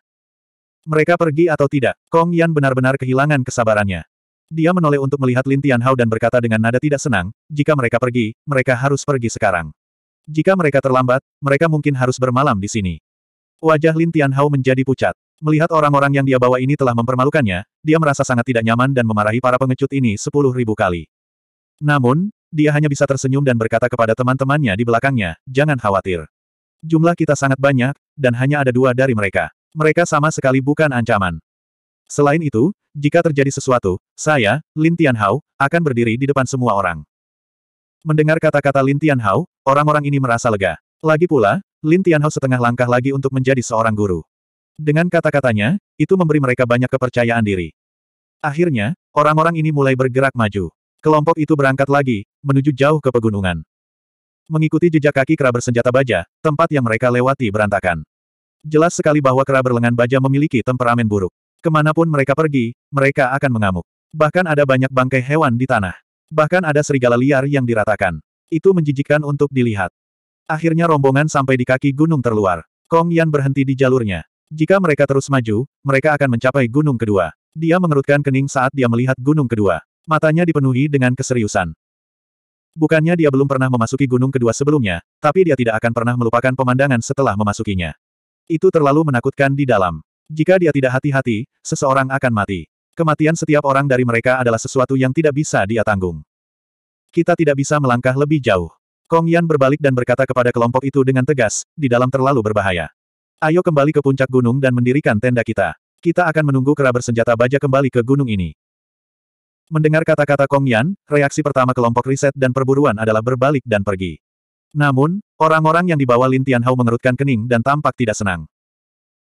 Mereka pergi atau tidak, Kong Yan benar-benar kehilangan kesabarannya. Dia menoleh untuk melihat Lin Tianhao dan berkata dengan nada tidak senang, jika mereka pergi, mereka harus pergi sekarang. Jika mereka terlambat, mereka mungkin harus bermalam di sini. Wajah Lin Tianhao menjadi pucat. Melihat orang-orang yang dia bawa ini telah mempermalukannya, dia merasa sangat tidak nyaman dan memarahi para pengecut ini sepuluh ribu kali. Namun, dia hanya bisa tersenyum dan berkata kepada teman-temannya di belakangnya, jangan khawatir. Jumlah kita sangat banyak, dan hanya ada dua dari mereka. Mereka sama sekali bukan ancaman. Selain itu, jika terjadi sesuatu, saya, Lin Tianhao, akan berdiri di depan semua orang. Mendengar kata-kata Lin Tianhao, orang-orang ini merasa lega. Lagi pula, Lin Tianhao setengah langkah lagi untuk menjadi seorang guru. Dengan kata-katanya, itu memberi mereka banyak kepercayaan diri. Akhirnya, orang-orang ini mulai bergerak maju. Kelompok itu berangkat lagi, menuju jauh ke pegunungan. Mengikuti jejak kaki kera bersenjata baja, tempat yang mereka lewati berantakan. Jelas sekali bahwa kera berlengan baja memiliki temperamen buruk. Kemanapun mereka pergi, mereka akan mengamuk. Bahkan ada banyak bangkai hewan di tanah. Bahkan ada serigala liar yang diratakan. Itu menjijikkan untuk dilihat. Akhirnya rombongan sampai di kaki gunung terluar. Kong Yan berhenti di jalurnya. Jika mereka terus maju, mereka akan mencapai gunung kedua. Dia mengerutkan kening saat dia melihat gunung kedua. Matanya dipenuhi dengan keseriusan. Bukannya dia belum pernah memasuki gunung kedua sebelumnya, tapi dia tidak akan pernah melupakan pemandangan setelah memasukinya. Itu terlalu menakutkan di dalam. Jika dia tidak hati-hati, seseorang akan mati. Kematian setiap orang dari mereka adalah sesuatu yang tidak bisa dia tanggung. Kita tidak bisa melangkah lebih jauh. Kong Yan berbalik dan berkata kepada kelompok itu dengan tegas, di dalam terlalu berbahaya. Ayo kembali ke puncak gunung dan mendirikan tenda kita. Kita akan menunggu kera bersenjata baja kembali ke gunung ini. Mendengar kata-kata Kong Yan, reaksi pertama kelompok riset dan perburuan adalah berbalik dan pergi. Namun, orang-orang yang dibawa Lin Tianhao mengerutkan kening dan tampak tidak senang.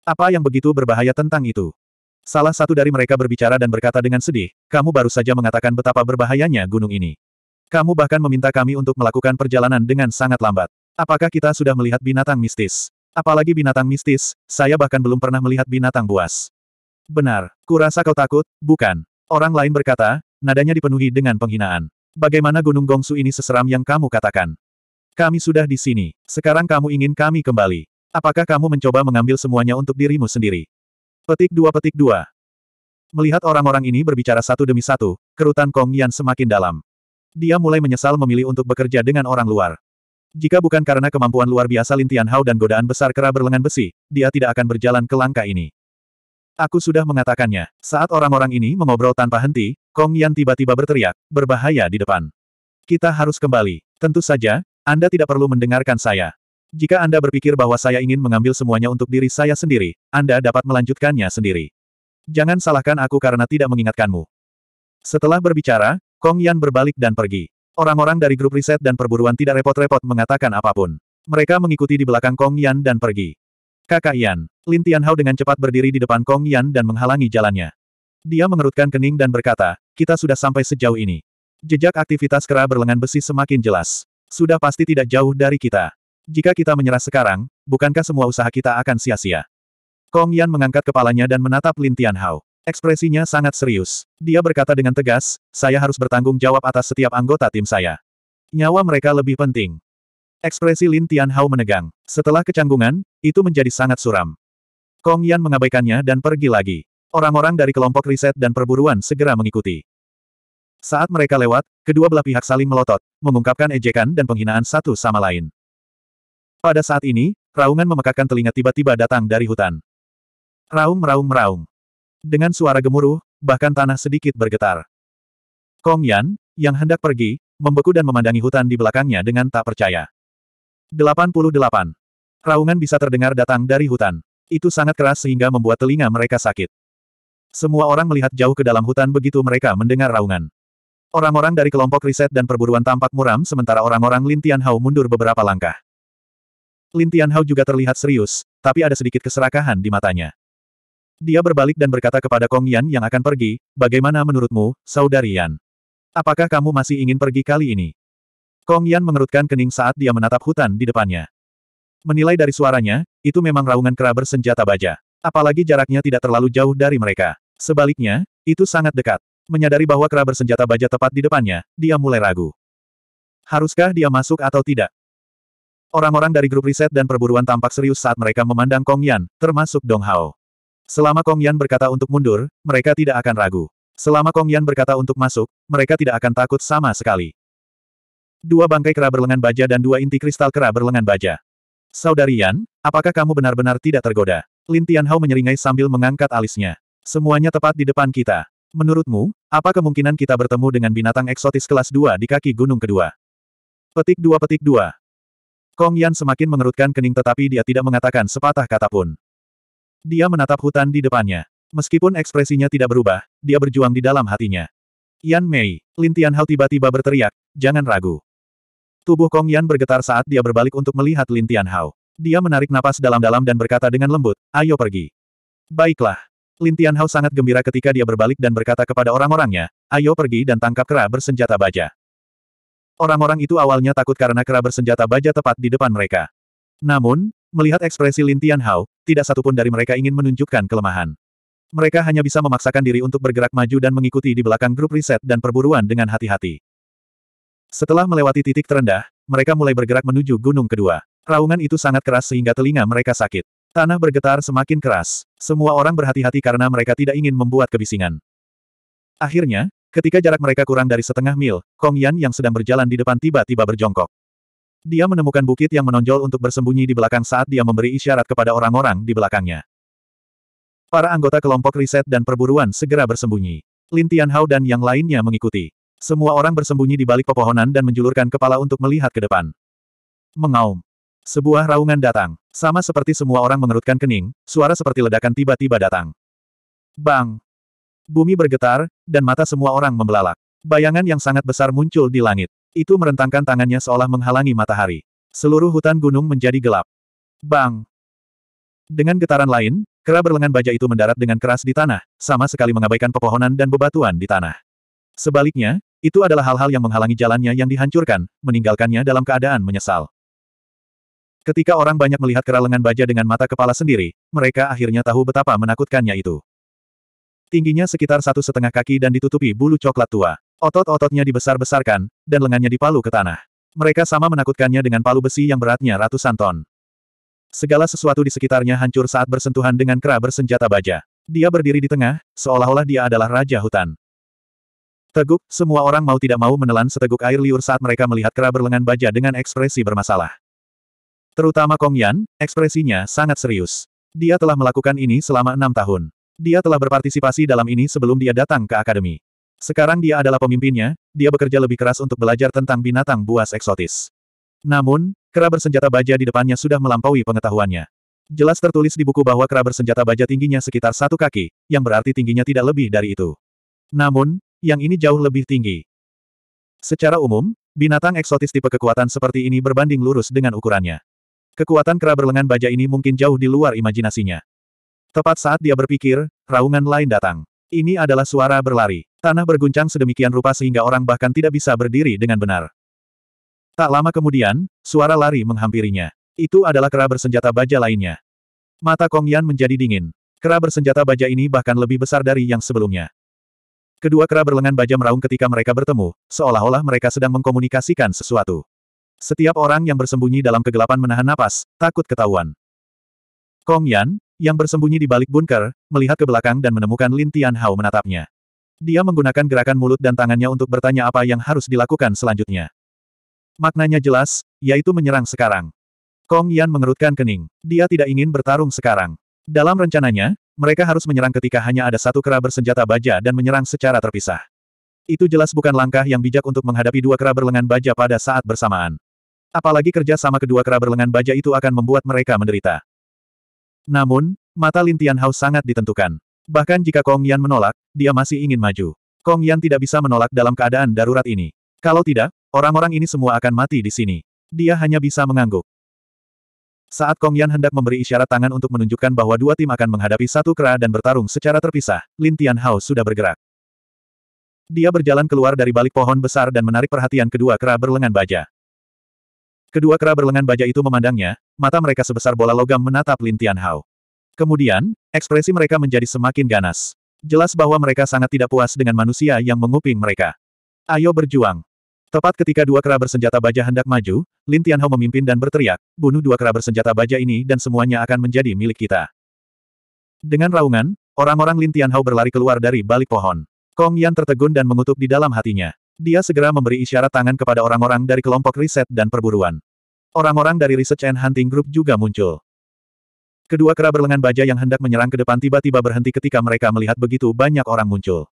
Apa yang begitu berbahaya tentang itu? Salah satu dari mereka berbicara dan berkata dengan sedih, kamu baru saja mengatakan betapa berbahayanya gunung ini. Kamu bahkan meminta kami untuk melakukan perjalanan dengan sangat lambat. Apakah kita sudah melihat binatang mistis? Apalagi binatang mistis, saya bahkan belum pernah melihat binatang buas. Benar, kurasa kau takut, bukan. Orang lain berkata, nadanya dipenuhi dengan penghinaan. Bagaimana Gunung Gongsu ini seseram yang kamu katakan? Kami sudah di sini. Sekarang kamu ingin kami kembali. Apakah kamu mencoba mengambil semuanya untuk dirimu sendiri? Petik dua petik dua. Melihat orang-orang ini berbicara satu demi satu, kerutan Kong Yan semakin dalam. Dia mulai menyesal memilih untuk bekerja dengan orang luar. Jika bukan karena kemampuan luar biasa Lin Tianhao dan godaan besar kera berlengan besi, dia tidak akan berjalan ke langkah ini. Aku sudah mengatakannya. Saat orang-orang ini mengobrol tanpa henti, Kong Yan tiba-tiba berteriak, berbahaya di depan. Kita harus kembali. Tentu saja, anda tidak perlu mendengarkan saya. Jika Anda berpikir bahwa saya ingin mengambil semuanya untuk diri saya sendiri, Anda dapat melanjutkannya sendiri. Jangan salahkan aku karena tidak mengingatkanmu. Setelah berbicara, Kong Yan berbalik dan pergi. Orang-orang dari grup riset dan perburuan tidak repot-repot mengatakan apapun. Mereka mengikuti di belakang Kong Yan dan pergi. Kakak Yan, Lin Tianhao dengan cepat berdiri di depan Kong Yan dan menghalangi jalannya. Dia mengerutkan kening dan berkata, kita sudah sampai sejauh ini. Jejak aktivitas kera berlengan besi semakin jelas. Sudah pasti tidak jauh dari kita. Jika kita menyerah sekarang, bukankah semua usaha kita akan sia-sia? Kong Yan mengangkat kepalanya dan menatap Lin Tianhao. Ekspresinya sangat serius. Dia berkata dengan tegas, saya harus bertanggung jawab atas setiap anggota tim saya. Nyawa mereka lebih penting. Ekspresi Lin Tianhao menegang. Setelah kecanggungan, itu menjadi sangat suram. Kong Yan mengabaikannya dan pergi lagi. Orang-orang dari kelompok riset dan perburuan segera mengikuti. Saat mereka lewat, kedua belah pihak saling melotot, mengungkapkan ejekan dan penghinaan satu sama lain. Pada saat ini, raungan memekakan telinga tiba-tiba datang dari hutan. Raung raung raung. Dengan suara gemuruh, bahkan tanah sedikit bergetar. Kong Yan, yang hendak pergi, membeku dan memandangi hutan di belakangnya dengan tak percaya. 88. Raungan bisa terdengar datang dari hutan. Itu sangat keras sehingga membuat telinga mereka sakit. Semua orang melihat jauh ke dalam hutan begitu mereka mendengar raungan. Orang-orang dari kelompok riset dan perburuan tampak muram sementara orang-orang Lin Tianhao mundur beberapa langkah. Lin Tianhao juga terlihat serius, tapi ada sedikit keserakahan di matanya. Dia berbalik dan berkata kepada Kong Yan yang akan pergi, bagaimana menurutmu, Saudari Yan? Apakah kamu masih ingin pergi kali ini? Kong Yan mengerutkan kening saat dia menatap hutan di depannya. Menilai dari suaranya, itu memang raungan kera bersenjata baja. Apalagi jaraknya tidak terlalu jauh dari mereka. Sebaliknya, itu sangat dekat. Menyadari bahwa kera bersenjata baja tepat di depannya, dia mulai ragu. Haruskah dia masuk atau tidak? Orang-orang dari grup riset dan perburuan tampak serius saat mereka memandang Kong Yan, termasuk Dong Hao. Selama Kong Yan berkata untuk mundur, mereka tidak akan ragu. Selama Kong Yan berkata untuk masuk, mereka tidak akan takut sama sekali. Dua bangkai kera berlengan baja dan dua inti kristal kera berlengan baja. Saudari Yan, apakah kamu benar-benar tidak tergoda? Lin Tianhao menyeringai sambil mengangkat alisnya. Semuanya tepat di depan kita. Menurutmu, apa kemungkinan kita bertemu dengan binatang eksotis kelas 2 di kaki gunung kedua? Petik 2 petik 2. Kong Yan semakin mengerutkan kening tetapi dia tidak mengatakan sepatah kata pun. Dia menatap hutan di depannya. Meskipun ekspresinya tidak berubah, dia berjuang di dalam hatinya. Yan Mei, Lintian Hao tiba-tiba berteriak, jangan ragu. Tubuh Kong Yan bergetar saat dia berbalik untuk melihat Lintian Hao. Dia menarik napas dalam-dalam dan berkata dengan lembut, ayo pergi. Baiklah. Lin Tianhao sangat gembira ketika dia berbalik dan berkata kepada orang-orangnya, ayo pergi dan tangkap kera bersenjata baja. Orang-orang itu awalnya takut karena kera bersenjata baja tepat di depan mereka. Namun, melihat ekspresi Lin Tianhao, tidak satupun dari mereka ingin menunjukkan kelemahan. Mereka hanya bisa memaksakan diri untuk bergerak maju dan mengikuti di belakang grup riset dan perburuan dengan hati-hati. Setelah melewati titik terendah, mereka mulai bergerak menuju gunung kedua. Raungan itu sangat keras sehingga telinga mereka sakit. Tanah bergetar semakin keras. Semua orang berhati-hati karena mereka tidak ingin membuat kebisingan. Akhirnya, ketika jarak mereka kurang dari setengah mil, Kong Yan yang sedang berjalan di depan tiba-tiba berjongkok. Dia menemukan bukit yang menonjol untuk bersembunyi di belakang saat dia memberi isyarat kepada orang-orang di belakangnya. Para anggota kelompok riset dan perburuan segera bersembunyi. Lin Tianhao dan yang lainnya mengikuti. Semua orang bersembunyi di balik pepohonan dan menjulurkan kepala untuk melihat ke depan. Mengaum. Sebuah raungan datang. Sama seperti semua orang mengerutkan kening, suara seperti ledakan tiba-tiba datang. Bang! Bumi bergetar, dan mata semua orang membelalak. Bayangan yang sangat besar muncul di langit. Itu merentangkan tangannya seolah menghalangi matahari. Seluruh hutan gunung menjadi gelap. Bang! Dengan getaran lain, kera berlengan baja itu mendarat dengan keras di tanah, sama sekali mengabaikan pepohonan dan bebatuan di tanah. Sebaliknya, itu adalah hal-hal yang menghalangi jalannya yang dihancurkan, meninggalkannya dalam keadaan menyesal. Ketika orang banyak melihat kera lengan baja dengan mata kepala sendiri, mereka akhirnya tahu betapa menakutkannya itu. Tingginya sekitar satu setengah kaki dan ditutupi bulu coklat tua. Otot-ototnya dibesar-besarkan, dan lengannya dipalu ke tanah. Mereka sama menakutkannya dengan palu besi yang beratnya ratusan ton. Segala sesuatu di sekitarnya hancur saat bersentuhan dengan kera bersenjata baja. Dia berdiri di tengah, seolah-olah dia adalah raja hutan. Teguk, semua orang mau tidak mau menelan seteguk air liur saat mereka melihat kera berlengan baja dengan ekspresi bermasalah. Terutama Kong Yan, ekspresinya sangat serius. Dia telah melakukan ini selama enam tahun. Dia telah berpartisipasi dalam ini sebelum dia datang ke akademi. Sekarang dia adalah pemimpinnya, dia bekerja lebih keras untuk belajar tentang binatang buas eksotis. Namun, kera bersenjata baja di depannya sudah melampaui pengetahuannya. Jelas tertulis di buku bahwa kera bersenjata baja tingginya sekitar satu kaki, yang berarti tingginya tidak lebih dari itu. Namun, yang ini jauh lebih tinggi. Secara umum, binatang eksotis tipe kekuatan seperti ini berbanding lurus dengan ukurannya. Kekuatan kera berlengan baja ini mungkin jauh di luar imajinasinya. Tepat saat dia berpikir, raungan lain datang. Ini adalah suara berlari. Tanah berguncang sedemikian rupa sehingga orang bahkan tidak bisa berdiri dengan benar. Tak lama kemudian, suara lari menghampirinya. Itu adalah kera bersenjata baja lainnya. Mata Kong Yan menjadi dingin. Kera bersenjata baja ini bahkan lebih besar dari yang sebelumnya. Kedua kera berlengan baja meraung ketika mereka bertemu, seolah-olah mereka sedang mengkomunikasikan sesuatu. Setiap orang yang bersembunyi dalam kegelapan menahan napas, takut ketahuan. Kong Yan, yang bersembunyi di balik bunker, melihat ke belakang dan menemukan Lin Tianhao menatapnya. Dia menggunakan gerakan mulut dan tangannya untuk bertanya apa yang harus dilakukan selanjutnya. Maknanya jelas, yaitu menyerang sekarang. Kong Yan mengerutkan kening. Dia tidak ingin bertarung sekarang. Dalam rencananya, mereka harus menyerang ketika hanya ada satu kera bersenjata baja dan menyerang secara terpisah. Itu jelas bukan langkah yang bijak untuk menghadapi dua kera berlengan baja pada saat bersamaan. Apalagi kerja sama kedua kera berlengan baja itu akan membuat mereka menderita. Namun, mata Lin Tianhao sangat ditentukan. Bahkan jika Kong Yan menolak, dia masih ingin maju. Kong Yan tidak bisa menolak dalam keadaan darurat ini. Kalau tidak, orang-orang ini semua akan mati di sini. Dia hanya bisa mengangguk. Saat Kong Yan hendak memberi isyarat tangan untuk menunjukkan bahwa dua tim akan menghadapi satu kera dan bertarung secara terpisah, Lin Tianhao sudah bergerak. Dia berjalan keluar dari balik pohon besar dan menarik perhatian kedua kera berlengan baja. Kedua kera berlengan baja itu memandangnya, mata mereka sebesar bola logam menatap Lin Tianhao. Kemudian, ekspresi mereka menjadi semakin ganas. Jelas bahwa mereka sangat tidak puas dengan manusia yang menguping mereka. Ayo berjuang. Tepat ketika dua kera bersenjata baja hendak maju, Lin Tianhao memimpin dan berteriak, bunuh dua kera bersenjata baja ini dan semuanya akan menjadi milik kita. Dengan raungan, orang-orang Lin Tianhao berlari keluar dari balik pohon. Kong Yan tertegun dan mengutuk di dalam hatinya. Dia segera memberi isyarat tangan kepada orang-orang dari kelompok riset dan perburuan. Orang-orang dari Research and Hunting Group juga muncul. Kedua kera berlengan baja yang hendak menyerang ke depan tiba-tiba berhenti ketika mereka melihat begitu banyak orang muncul.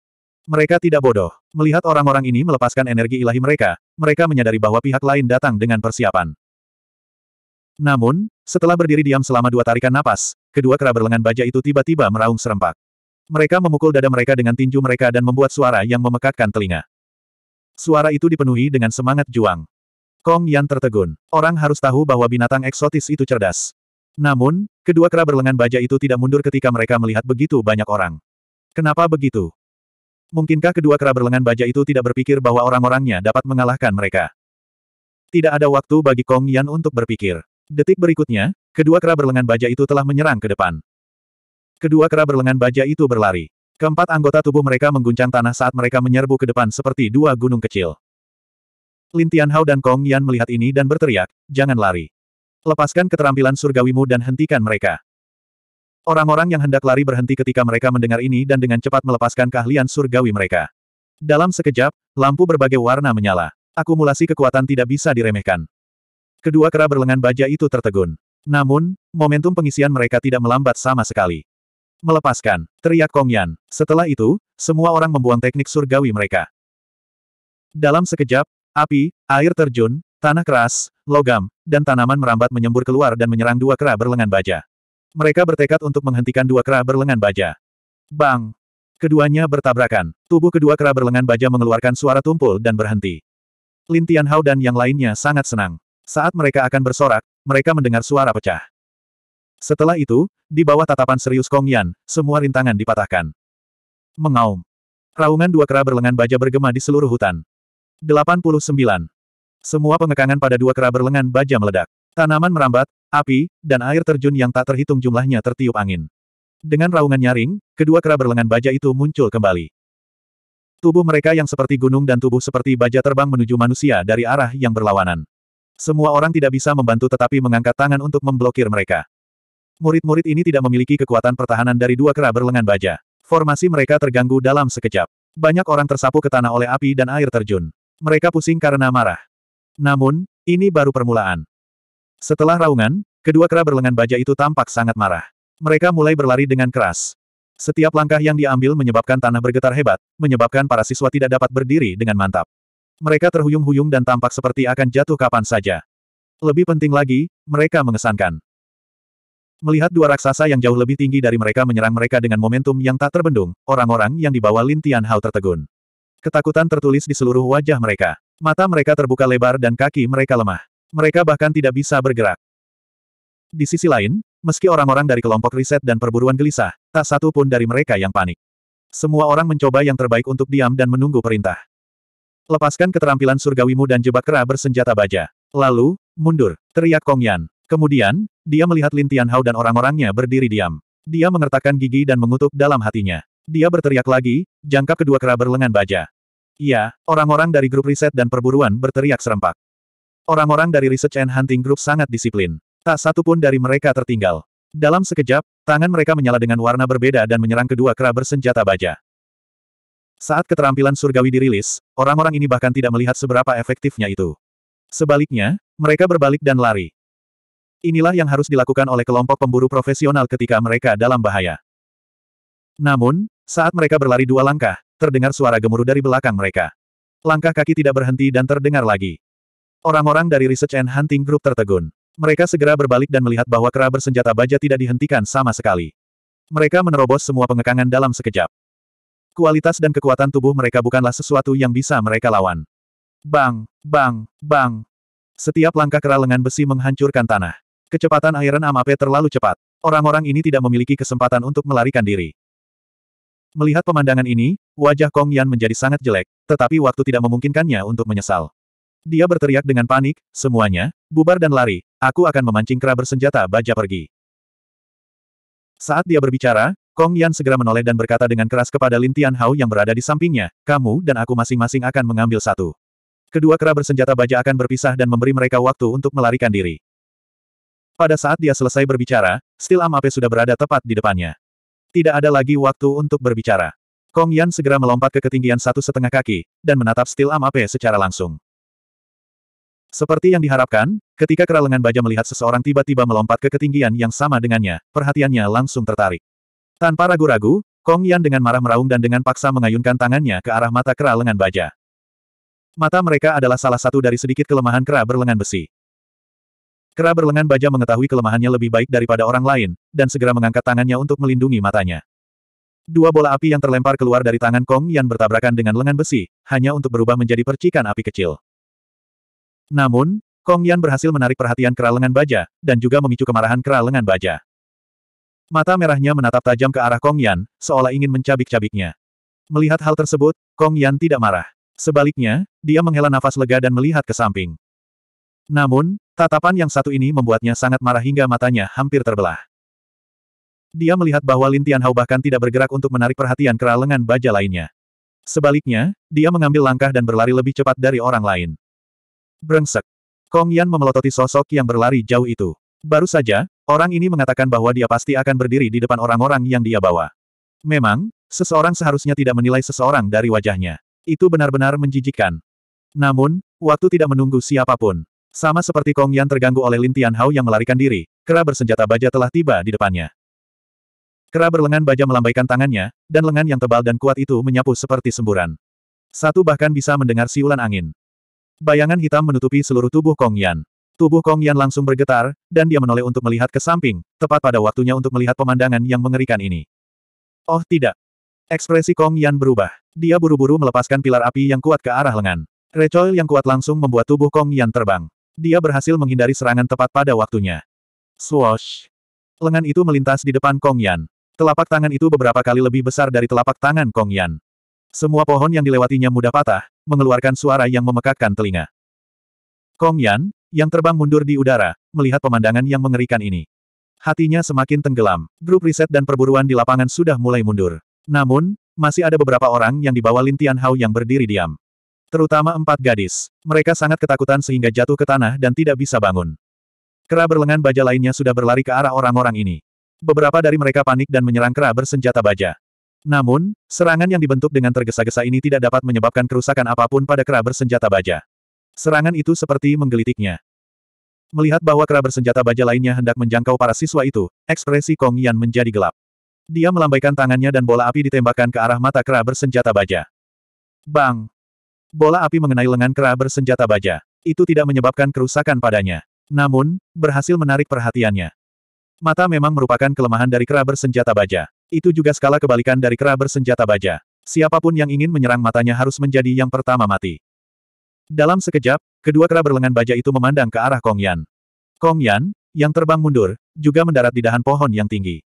Mereka tidak bodoh. Melihat orang-orang ini melepaskan energi ilahi mereka, mereka menyadari bahwa pihak lain datang dengan persiapan. Namun, setelah berdiri diam selama dua tarikan napas, kedua kera berlengan baja itu tiba-tiba meraung serempak. Mereka memukul dada mereka dengan tinju mereka dan membuat suara yang memekakkan telinga. Suara itu dipenuhi dengan semangat juang. Kong Yan tertegun. Orang harus tahu bahwa binatang eksotis itu cerdas. Namun, kedua kera berlengan baja itu tidak mundur ketika mereka melihat begitu banyak orang. Kenapa begitu? Mungkinkah kedua kera berlengan baja itu tidak berpikir bahwa orang-orangnya dapat mengalahkan mereka? Tidak ada waktu bagi Kong Yan untuk berpikir. Detik berikutnya, kedua kera berlengan baja itu telah menyerang ke depan. Kedua kera berlengan baja itu berlari. Keempat anggota tubuh mereka mengguncang tanah saat mereka menyerbu ke depan seperti dua gunung kecil. Lin Tianhao dan Kong Yan melihat ini dan berteriak, jangan lari. Lepaskan keterampilan surgawimu dan hentikan mereka. Orang-orang yang hendak lari berhenti ketika mereka mendengar ini dan dengan cepat melepaskan keahlian surgawi mereka. Dalam sekejap, lampu berbagai warna menyala. Akumulasi kekuatan tidak bisa diremehkan. Kedua kera berlengan baja itu tertegun. Namun, momentum pengisian mereka tidak melambat sama sekali. Melepaskan, teriak Kong Yan. Setelah itu, semua orang membuang teknik surgawi mereka. Dalam sekejap, api, air terjun, tanah keras, logam, dan tanaman merambat menyembur keluar dan menyerang dua kera berlengan baja. Mereka bertekad untuk menghentikan dua kera berlengan baja. Bang! Keduanya bertabrakan. Tubuh kedua kera berlengan baja mengeluarkan suara tumpul dan berhenti. Lintian Tianhao dan yang lainnya sangat senang. Saat mereka akan bersorak, mereka mendengar suara pecah. Setelah itu, di bawah tatapan serius Kong Yan, semua rintangan dipatahkan. Mengaum. Raungan dua kera berlengan baja bergema di seluruh hutan. 89. Semua pengekangan pada dua kera berlengan baja meledak. Tanaman merambat, api, dan air terjun yang tak terhitung jumlahnya tertiup angin. Dengan raungan nyaring, kedua kera berlengan baja itu muncul kembali. Tubuh mereka yang seperti gunung dan tubuh seperti baja terbang menuju manusia dari arah yang berlawanan. Semua orang tidak bisa membantu tetapi mengangkat tangan untuk memblokir mereka. Murid-murid ini tidak memiliki kekuatan pertahanan dari dua kera berlengan baja. Formasi mereka terganggu dalam sekejap. Banyak orang tersapu ke tanah oleh api dan air terjun. Mereka pusing karena marah. Namun, ini baru permulaan. Setelah raungan, kedua kera berlengan baja itu tampak sangat marah. Mereka mulai berlari dengan keras. Setiap langkah yang diambil menyebabkan tanah bergetar hebat, menyebabkan para siswa tidak dapat berdiri dengan mantap. Mereka terhuyung-huyung dan tampak seperti akan jatuh kapan saja. Lebih penting lagi, mereka mengesankan. Melihat dua raksasa yang jauh lebih tinggi dari mereka menyerang mereka dengan momentum yang tak terbendung, orang-orang yang dibawa Lin Tianhao tertegun. Ketakutan tertulis di seluruh wajah mereka. Mata mereka terbuka lebar dan kaki mereka lemah. Mereka bahkan tidak bisa bergerak. Di sisi lain, meski orang-orang dari kelompok riset dan perburuan gelisah, tak satu pun dari mereka yang panik. Semua orang mencoba yang terbaik untuk diam dan menunggu perintah. Lepaskan keterampilan surgawimu dan jebak kera bersenjata baja. Lalu, mundur, teriak Kong Yan. Kemudian, dia melihat Lin Tianhao dan orang-orangnya berdiri diam. Dia mengertakkan gigi dan mengutuk dalam hatinya. Dia berteriak lagi, jangkap kedua kera berlengan baja. Iya, orang-orang dari grup riset dan perburuan berteriak serempak. Orang-orang dari Research and Hunting Group sangat disiplin. Tak satu pun dari mereka tertinggal. Dalam sekejap, tangan mereka menyala dengan warna berbeda dan menyerang kedua kera bersenjata baja. Saat keterampilan surgawi dirilis, orang-orang ini bahkan tidak melihat seberapa efektifnya itu. Sebaliknya, mereka berbalik dan lari. Inilah yang harus dilakukan oleh kelompok pemburu profesional ketika mereka dalam bahaya. Namun, saat mereka berlari dua langkah, terdengar suara gemuruh dari belakang mereka. Langkah kaki tidak berhenti dan terdengar lagi. Orang-orang dari Research and Hunting Group tertegun. Mereka segera berbalik dan melihat bahwa kera bersenjata baja tidak dihentikan sama sekali. Mereka menerobos semua pengekangan dalam sekejap. Kualitas dan kekuatan tubuh mereka bukanlah sesuatu yang bisa mereka lawan. Bang, bang, bang. Setiap langkah kera lengan besi menghancurkan tanah. Kecepatan Iron Amape terlalu cepat. Orang-orang ini tidak memiliki kesempatan untuk melarikan diri. Melihat pemandangan ini, wajah Kong Yan menjadi sangat jelek, tetapi waktu tidak memungkinkannya untuk menyesal. Dia berteriak dengan panik, semuanya, bubar dan lari, aku akan memancing kera bersenjata baja pergi. Saat dia berbicara, Kong Yan segera menoleh dan berkata dengan keras kepada Lin Tian Hao yang berada di sampingnya, kamu dan aku masing-masing akan mengambil satu. Kedua kera bersenjata baja akan berpisah dan memberi mereka waktu untuk melarikan diri. Pada saat dia selesai berbicara, Steel Amape sudah berada tepat di depannya. Tidak ada lagi waktu untuk berbicara. Kong Yan segera melompat ke ketinggian satu setengah kaki, dan menatap Steel Amape secara langsung. Seperti yang diharapkan, ketika keralengan baja melihat seseorang tiba-tiba melompat ke ketinggian yang sama dengannya, perhatiannya langsung tertarik. Tanpa ragu-ragu, Kong Yan dengan marah meraung dan dengan paksa mengayunkan tangannya ke arah mata kera lengan baja. Mata mereka adalah salah satu dari sedikit kelemahan kera berlengan besi. Kera berlengan baja mengetahui kelemahannya lebih baik daripada orang lain, dan segera mengangkat tangannya untuk melindungi matanya. Dua bola api yang terlempar keluar dari tangan Kong Yan bertabrakan dengan lengan besi, hanya untuk berubah menjadi percikan api kecil. Namun, Kong Yan berhasil menarik perhatian kera lengan baja, dan juga memicu kemarahan kera lengan baja. Mata merahnya menatap tajam ke arah Kong Yan, seolah ingin mencabik-cabiknya. Melihat hal tersebut, Kong Yan tidak marah. Sebaliknya, dia menghela nafas lega dan melihat ke samping. Namun, tatapan yang satu ini membuatnya sangat marah hingga matanya hampir terbelah. Dia melihat bahwa Lin Tianhao bahkan tidak bergerak untuk menarik perhatian kera lengan baja lainnya. Sebaliknya, dia mengambil langkah dan berlari lebih cepat dari orang lain. Brengsek. Kong Yan memelototi sosok yang berlari jauh itu. Baru saja, orang ini mengatakan bahwa dia pasti akan berdiri di depan orang-orang yang dia bawa. Memang, seseorang seharusnya tidak menilai seseorang dari wajahnya. Itu benar-benar menjijikkan. Namun, waktu tidak menunggu siapapun. Sama seperti Kong Yan terganggu oleh Lin Tianhao yang melarikan diri, kera bersenjata baja telah tiba di depannya. Kera berlengan baja melambaikan tangannya, dan lengan yang tebal dan kuat itu menyapu seperti semburan. Satu bahkan bisa mendengar siulan angin. Bayangan hitam menutupi seluruh tubuh Kong Yan. Tubuh Kong Yan langsung bergetar, dan dia menoleh untuk melihat ke samping, tepat pada waktunya untuk melihat pemandangan yang mengerikan ini. Oh tidak. Ekspresi Kong Yan berubah. Dia buru-buru melepaskan pilar api yang kuat ke arah lengan. Recoil yang kuat langsung membuat tubuh Kong Yan terbang. Dia berhasil menghindari serangan tepat pada waktunya. Swoosh! Lengan itu melintas di depan Kong Yan. Telapak tangan itu beberapa kali lebih besar dari telapak tangan Kong Yan. Semua pohon yang dilewatinya mudah patah, mengeluarkan suara yang memekakkan telinga. Kong Yan, yang terbang mundur di udara, melihat pemandangan yang mengerikan ini. Hatinya semakin tenggelam. Grup riset dan perburuan di lapangan sudah mulai mundur. Namun, masih ada beberapa orang yang dibawa lintian Hao yang berdiri diam. Terutama empat gadis. Mereka sangat ketakutan sehingga jatuh ke tanah dan tidak bisa bangun. Kera berlengan baja lainnya sudah berlari ke arah orang-orang ini. Beberapa dari mereka panik dan menyerang kera bersenjata baja. Namun, serangan yang dibentuk dengan tergesa-gesa ini tidak dapat menyebabkan kerusakan apapun pada kera bersenjata baja. Serangan itu seperti menggelitiknya. Melihat bahwa kera bersenjata baja lainnya hendak menjangkau para siswa itu, ekspresi Kong Yan menjadi gelap. Dia melambaikan tangannya dan bola api ditembakkan ke arah mata kera bersenjata baja. Bang! Bola api mengenai lengan kera bersenjata baja. Itu tidak menyebabkan kerusakan padanya. Namun, berhasil menarik perhatiannya. Mata memang merupakan kelemahan dari kera bersenjata baja. Itu juga skala kebalikan dari kera bersenjata baja. Siapapun yang ingin menyerang matanya harus menjadi yang pertama mati. Dalam sekejap, kedua kera berlengan baja itu memandang ke arah Kong Yan. Kong Yan, yang terbang mundur, juga mendarat di dahan pohon yang tinggi.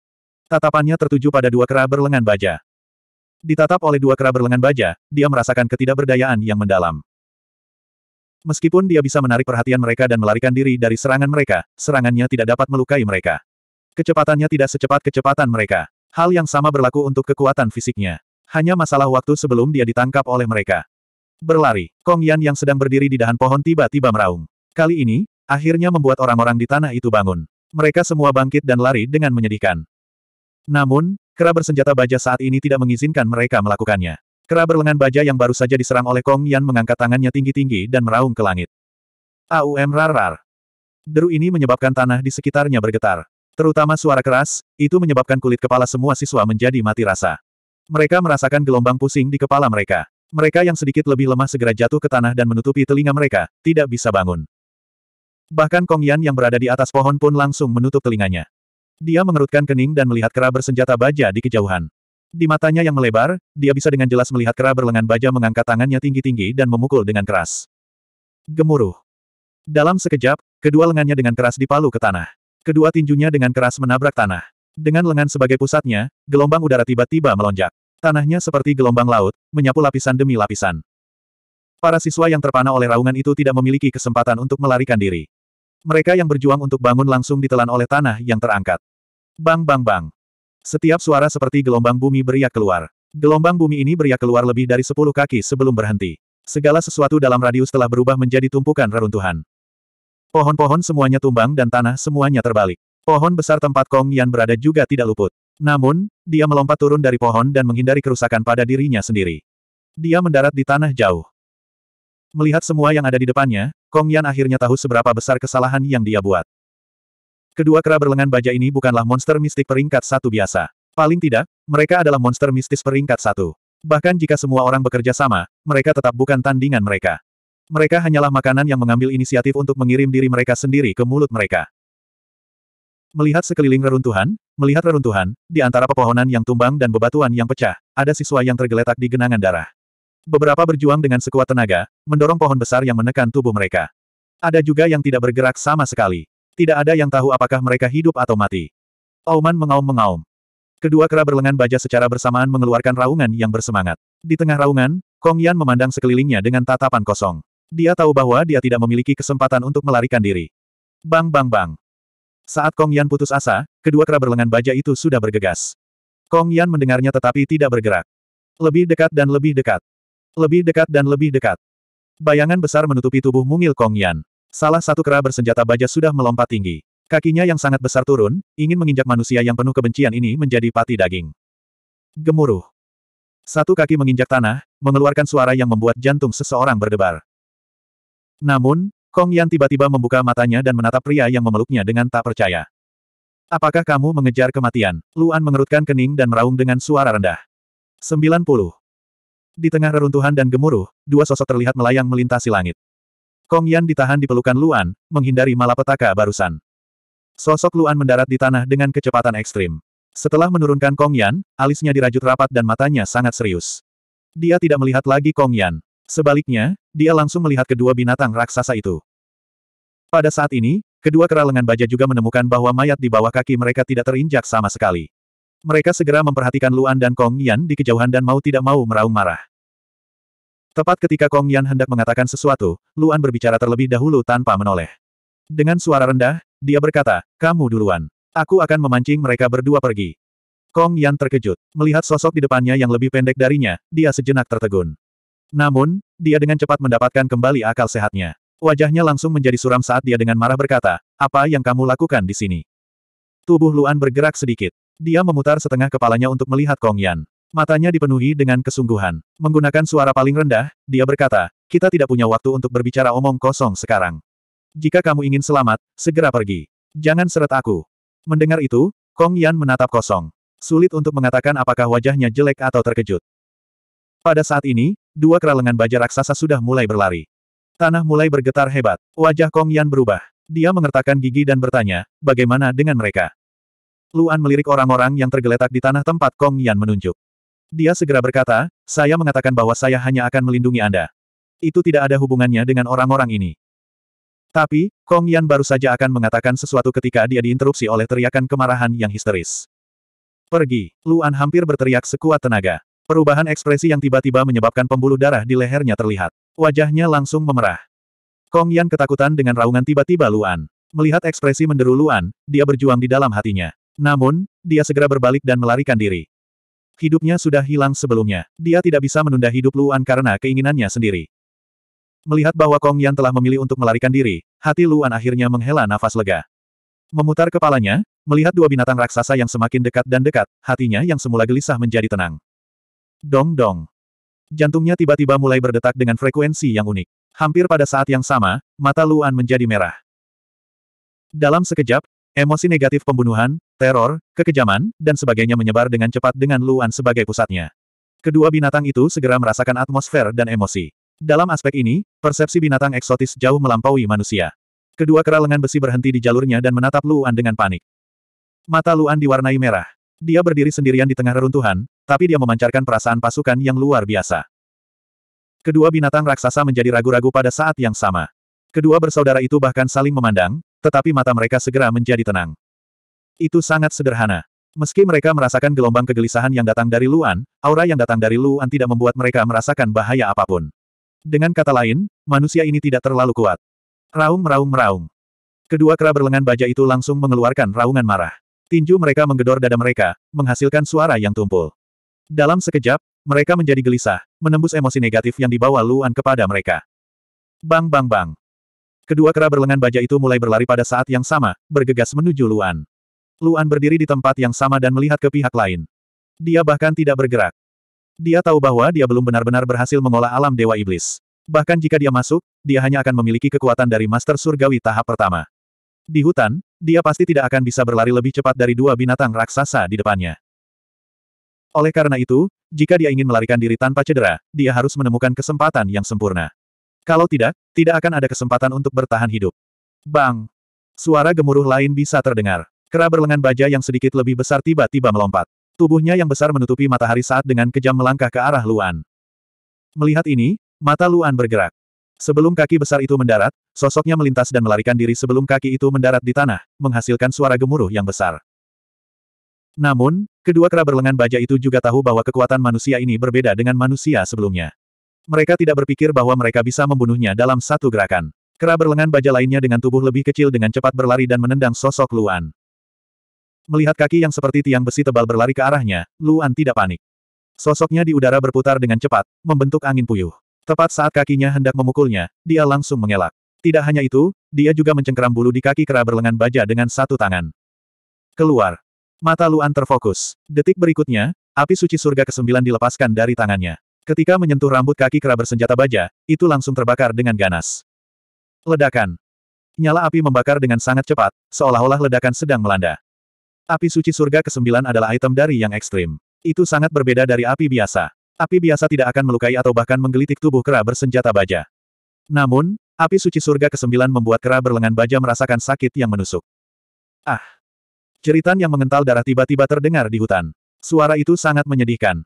Tatapannya tertuju pada dua kera berlengan baja. Ditatap oleh dua kera berlengan baja, dia merasakan ketidakberdayaan yang mendalam. Meskipun dia bisa menarik perhatian mereka dan melarikan diri dari serangan mereka, serangannya tidak dapat melukai mereka. Kecepatannya tidak secepat kecepatan mereka. Hal yang sama berlaku untuk kekuatan fisiknya. Hanya masalah waktu sebelum dia ditangkap oleh mereka. Berlari, Kong Yan yang sedang berdiri di dahan pohon tiba-tiba meraung. Kali ini, akhirnya membuat orang-orang di tanah itu bangun. Mereka semua bangkit dan lari dengan menyedihkan. Namun, Kera bersenjata baja saat ini tidak mengizinkan mereka melakukannya. Kera berlengan baja yang baru saja diserang oleh Kong Yan mengangkat tangannya tinggi-tinggi dan meraung ke langit. AUM rarar. Deru ini menyebabkan tanah di sekitarnya bergetar. Terutama suara keras, itu menyebabkan kulit kepala semua siswa menjadi mati rasa. Mereka merasakan gelombang pusing di kepala mereka. Mereka yang sedikit lebih lemah segera jatuh ke tanah dan menutupi telinga mereka, tidak bisa bangun. Bahkan Kong Yan yang berada di atas pohon pun langsung menutup telinganya. Dia mengerutkan kening dan melihat kera bersenjata baja di kejauhan. Di matanya yang melebar, dia bisa dengan jelas melihat kera berlengan baja mengangkat tangannya tinggi-tinggi dan memukul dengan keras. Gemuruh. Dalam sekejap, kedua lengannya dengan keras dipalu ke tanah. Kedua tinjunya dengan keras menabrak tanah. Dengan lengan sebagai pusatnya, gelombang udara tiba-tiba melonjak. Tanahnya seperti gelombang laut, menyapu lapisan demi lapisan. Para siswa yang terpana oleh raungan itu tidak memiliki kesempatan untuk melarikan diri. Mereka yang berjuang untuk bangun langsung ditelan oleh tanah yang terangkat. Bang bang bang. Setiap suara seperti gelombang bumi beriak keluar. Gelombang bumi ini beriak keluar lebih dari sepuluh kaki sebelum berhenti. Segala sesuatu dalam radius telah berubah menjadi tumpukan reruntuhan. Pohon-pohon semuanya tumbang dan tanah semuanya terbalik. Pohon besar tempat Kong Yan berada juga tidak luput. Namun, dia melompat turun dari pohon dan menghindari kerusakan pada dirinya sendiri. Dia mendarat di tanah jauh. Melihat semua yang ada di depannya, Kong Yan akhirnya tahu seberapa besar kesalahan yang dia buat. Kedua kera berlengan baja ini bukanlah monster mistik peringkat satu biasa. Paling tidak, mereka adalah monster mistis peringkat satu. Bahkan jika semua orang bekerja sama, mereka tetap bukan tandingan mereka. Mereka hanyalah makanan yang mengambil inisiatif untuk mengirim diri mereka sendiri ke mulut mereka. Melihat sekeliling reruntuhan, melihat reruntuhan, di antara pepohonan yang tumbang dan bebatuan yang pecah, ada siswa yang tergeletak di genangan darah. Beberapa berjuang dengan sekuat tenaga, mendorong pohon besar yang menekan tubuh mereka. Ada juga yang tidak bergerak sama sekali. Tidak ada yang tahu apakah mereka hidup atau mati. Auman mengaum-mengaum. Kedua kera berlengan baja secara bersamaan mengeluarkan raungan yang bersemangat. Di tengah raungan, Kong Yan memandang sekelilingnya dengan tatapan kosong. Dia tahu bahwa dia tidak memiliki kesempatan untuk melarikan diri. Bang bang bang. Saat Kong Yan putus asa, kedua kera berlengan baja itu sudah bergegas. Kong Yan mendengarnya tetapi tidak bergerak. Lebih dekat dan lebih dekat. Lebih dekat dan lebih dekat. Bayangan besar menutupi tubuh mungil Kong Yan. Salah satu kera bersenjata baja sudah melompat tinggi. Kakinya yang sangat besar turun, ingin menginjak manusia yang penuh kebencian ini menjadi pati daging. Gemuruh. Satu kaki menginjak tanah, mengeluarkan suara yang membuat jantung seseorang berdebar. Namun, Kong Yan tiba-tiba membuka matanya dan menatap pria yang memeluknya dengan tak percaya. Apakah kamu mengejar kematian? Luan mengerutkan kening dan meraung dengan suara rendah. 90. Di tengah reruntuhan dan gemuruh, dua sosok terlihat melayang melintasi langit. Kong Yan ditahan di pelukan Luan, menghindari malapetaka barusan. Sosok Luan mendarat di tanah dengan kecepatan ekstrim. Setelah menurunkan Kong Yan, alisnya dirajut rapat dan matanya sangat serius. Dia tidak melihat lagi Kong Yan. Sebaliknya, dia langsung melihat kedua binatang raksasa itu. Pada saat ini, kedua kera lengan baja juga menemukan bahwa mayat di bawah kaki mereka tidak terinjak sama sekali. Mereka segera memperhatikan Luan dan Kong Yan di kejauhan dan mau tidak mau meraung marah. Tepat ketika Kong Yan hendak mengatakan sesuatu, Luan berbicara terlebih dahulu tanpa menoleh. Dengan suara rendah, dia berkata, kamu duluan. Aku akan memancing mereka berdua pergi. Kong Yan terkejut. Melihat sosok di depannya yang lebih pendek darinya, dia sejenak tertegun. Namun, dia dengan cepat mendapatkan kembali akal sehatnya. Wajahnya langsung menjadi suram saat dia dengan marah berkata, apa yang kamu lakukan di sini? Tubuh Luan bergerak sedikit. Dia memutar setengah kepalanya untuk melihat Kong Yan. Matanya dipenuhi dengan kesungguhan. Menggunakan suara paling rendah, dia berkata, kita tidak punya waktu untuk berbicara omong kosong sekarang. Jika kamu ingin selamat, segera pergi. Jangan seret aku. Mendengar itu, Kong Yan menatap kosong. Sulit untuk mengatakan apakah wajahnya jelek atau terkejut. Pada saat ini, dua keralengan baja raksasa sudah mulai berlari. Tanah mulai bergetar hebat. Wajah Kong Yan berubah. Dia mengertakkan gigi dan bertanya, bagaimana dengan mereka? Luan melirik orang-orang yang tergeletak di tanah tempat Kong Yan menunjuk. Dia segera berkata, saya mengatakan bahwa saya hanya akan melindungi Anda. Itu tidak ada hubungannya dengan orang-orang ini. Tapi, Kong Yan baru saja akan mengatakan sesuatu ketika dia diinterupsi oleh teriakan kemarahan yang histeris. Pergi, Luan hampir berteriak sekuat tenaga. Perubahan ekspresi yang tiba-tiba menyebabkan pembuluh darah di lehernya terlihat. Wajahnya langsung memerah. Kong Yan ketakutan dengan raungan tiba-tiba Luan. Melihat ekspresi menderu Luan, dia berjuang di dalam hatinya. Namun, dia segera berbalik dan melarikan diri. Hidupnya sudah hilang sebelumnya. Dia tidak bisa menunda hidup Luan karena keinginannya sendiri. Melihat bahwa Kong Yan telah memilih untuk melarikan diri, hati Luan akhirnya menghela nafas lega. Memutar kepalanya, melihat dua binatang raksasa yang semakin dekat dan dekat, hatinya yang semula gelisah menjadi tenang. Dong-dong. Jantungnya tiba-tiba mulai berdetak dengan frekuensi yang unik. Hampir pada saat yang sama, mata Luan menjadi merah. Dalam sekejap, emosi negatif pembunuhan, Teror, kekejaman, dan sebagainya menyebar dengan cepat dengan Luan sebagai pusatnya. Kedua binatang itu segera merasakan atmosfer dan emosi. Dalam aspek ini, persepsi binatang eksotis jauh melampaui manusia. Kedua kera lengan besi berhenti di jalurnya dan menatap Luan dengan panik. Mata Luan diwarnai merah. Dia berdiri sendirian di tengah reruntuhan, tapi dia memancarkan perasaan pasukan yang luar biasa. Kedua binatang raksasa menjadi ragu-ragu pada saat yang sama. Kedua bersaudara itu bahkan saling memandang, tetapi mata mereka segera menjadi tenang. Itu sangat sederhana. Meski mereka merasakan gelombang kegelisahan yang datang dari Luan, aura yang datang dari Luan tidak membuat mereka merasakan bahaya apapun. Dengan kata lain, manusia ini tidak terlalu kuat. Raung raung raung. Kedua kera berlengan baja itu langsung mengeluarkan raungan marah. Tinju mereka menggedor dada mereka, menghasilkan suara yang tumpul. Dalam sekejap, mereka menjadi gelisah, menembus emosi negatif yang dibawa Luan kepada mereka. Bang bang bang. Kedua kera berlengan baja itu mulai berlari pada saat yang sama, bergegas menuju Luan. Luan berdiri di tempat yang sama dan melihat ke pihak lain. Dia bahkan tidak bergerak. Dia tahu bahwa dia belum benar-benar berhasil mengolah alam Dewa Iblis. Bahkan jika dia masuk, dia hanya akan memiliki kekuatan dari Master Surgawi tahap pertama. Di hutan, dia pasti tidak akan bisa berlari lebih cepat dari dua binatang raksasa di depannya. Oleh karena itu, jika dia ingin melarikan diri tanpa cedera, dia harus menemukan kesempatan yang sempurna. Kalau tidak, tidak akan ada kesempatan untuk bertahan hidup. Bang! Suara gemuruh lain bisa terdengar. Kera berlengan baja yang sedikit lebih besar tiba-tiba melompat. Tubuhnya yang besar menutupi matahari saat dengan kejam melangkah ke arah Luan. Melihat ini, mata Luan bergerak. Sebelum kaki besar itu mendarat, sosoknya melintas dan melarikan diri sebelum kaki itu mendarat di tanah, menghasilkan suara gemuruh yang besar. Namun, kedua kera berlengan baja itu juga tahu bahwa kekuatan manusia ini berbeda dengan manusia sebelumnya. Mereka tidak berpikir bahwa mereka bisa membunuhnya dalam satu gerakan. Kera berlengan baja lainnya dengan tubuh lebih kecil dengan cepat berlari dan menendang sosok Luan. Melihat kaki yang seperti tiang besi tebal berlari ke arahnya, Luan tidak panik. Sosoknya di udara berputar dengan cepat, membentuk angin puyuh. Tepat saat kakinya hendak memukulnya, dia langsung mengelak. Tidak hanya itu, dia juga mencengkeram bulu di kaki kera berlengan baja dengan satu tangan. Keluar. Mata Luan terfokus. Detik berikutnya, api suci surga ke-9 dilepaskan dari tangannya. Ketika menyentuh rambut kaki kera bersenjata baja, itu langsung terbakar dengan ganas. Ledakan. Nyala api membakar dengan sangat cepat, seolah-olah ledakan sedang melanda. Api suci surga ke-9 adalah item dari yang ekstrim. Itu sangat berbeda dari api biasa. Api biasa tidak akan melukai atau bahkan menggelitik tubuh kera bersenjata baja. Namun, api suci surga ke-9 membuat kera berlengan baja merasakan sakit yang menusuk. Ah! Jeritan yang mengental darah tiba-tiba terdengar di hutan. Suara itu sangat menyedihkan.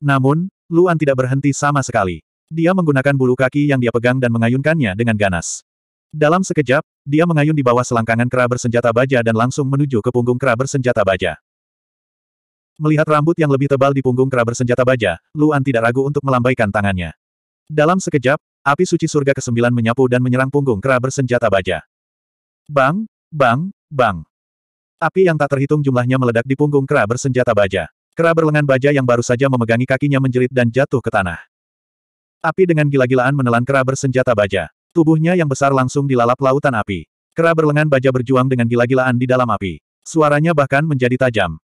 Namun, Luan tidak berhenti sama sekali. Dia menggunakan bulu kaki yang dia pegang dan mengayunkannya dengan ganas. Dalam sekejap, dia mengayun di bawah selangkangan kera bersenjata baja dan langsung menuju ke punggung kera bersenjata baja. Melihat rambut yang lebih tebal di punggung kera bersenjata baja, Luan tidak ragu untuk melambaikan tangannya. Dalam sekejap, api suci surga ke-9 menyapu dan menyerang punggung kera bersenjata baja. Bang, bang, bang. Api yang tak terhitung jumlahnya meledak di punggung kera bersenjata baja. Kera berlengan baja yang baru saja memegangi kakinya menjerit dan jatuh ke tanah. Api dengan gila-gilaan menelan kera bersenjata baja. Tubuhnya yang besar langsung dilalap lautan api. Kera berlengan baja berjuang dengan gila-gilaan di dalam api. Suaranya bahkan menjadi tajam.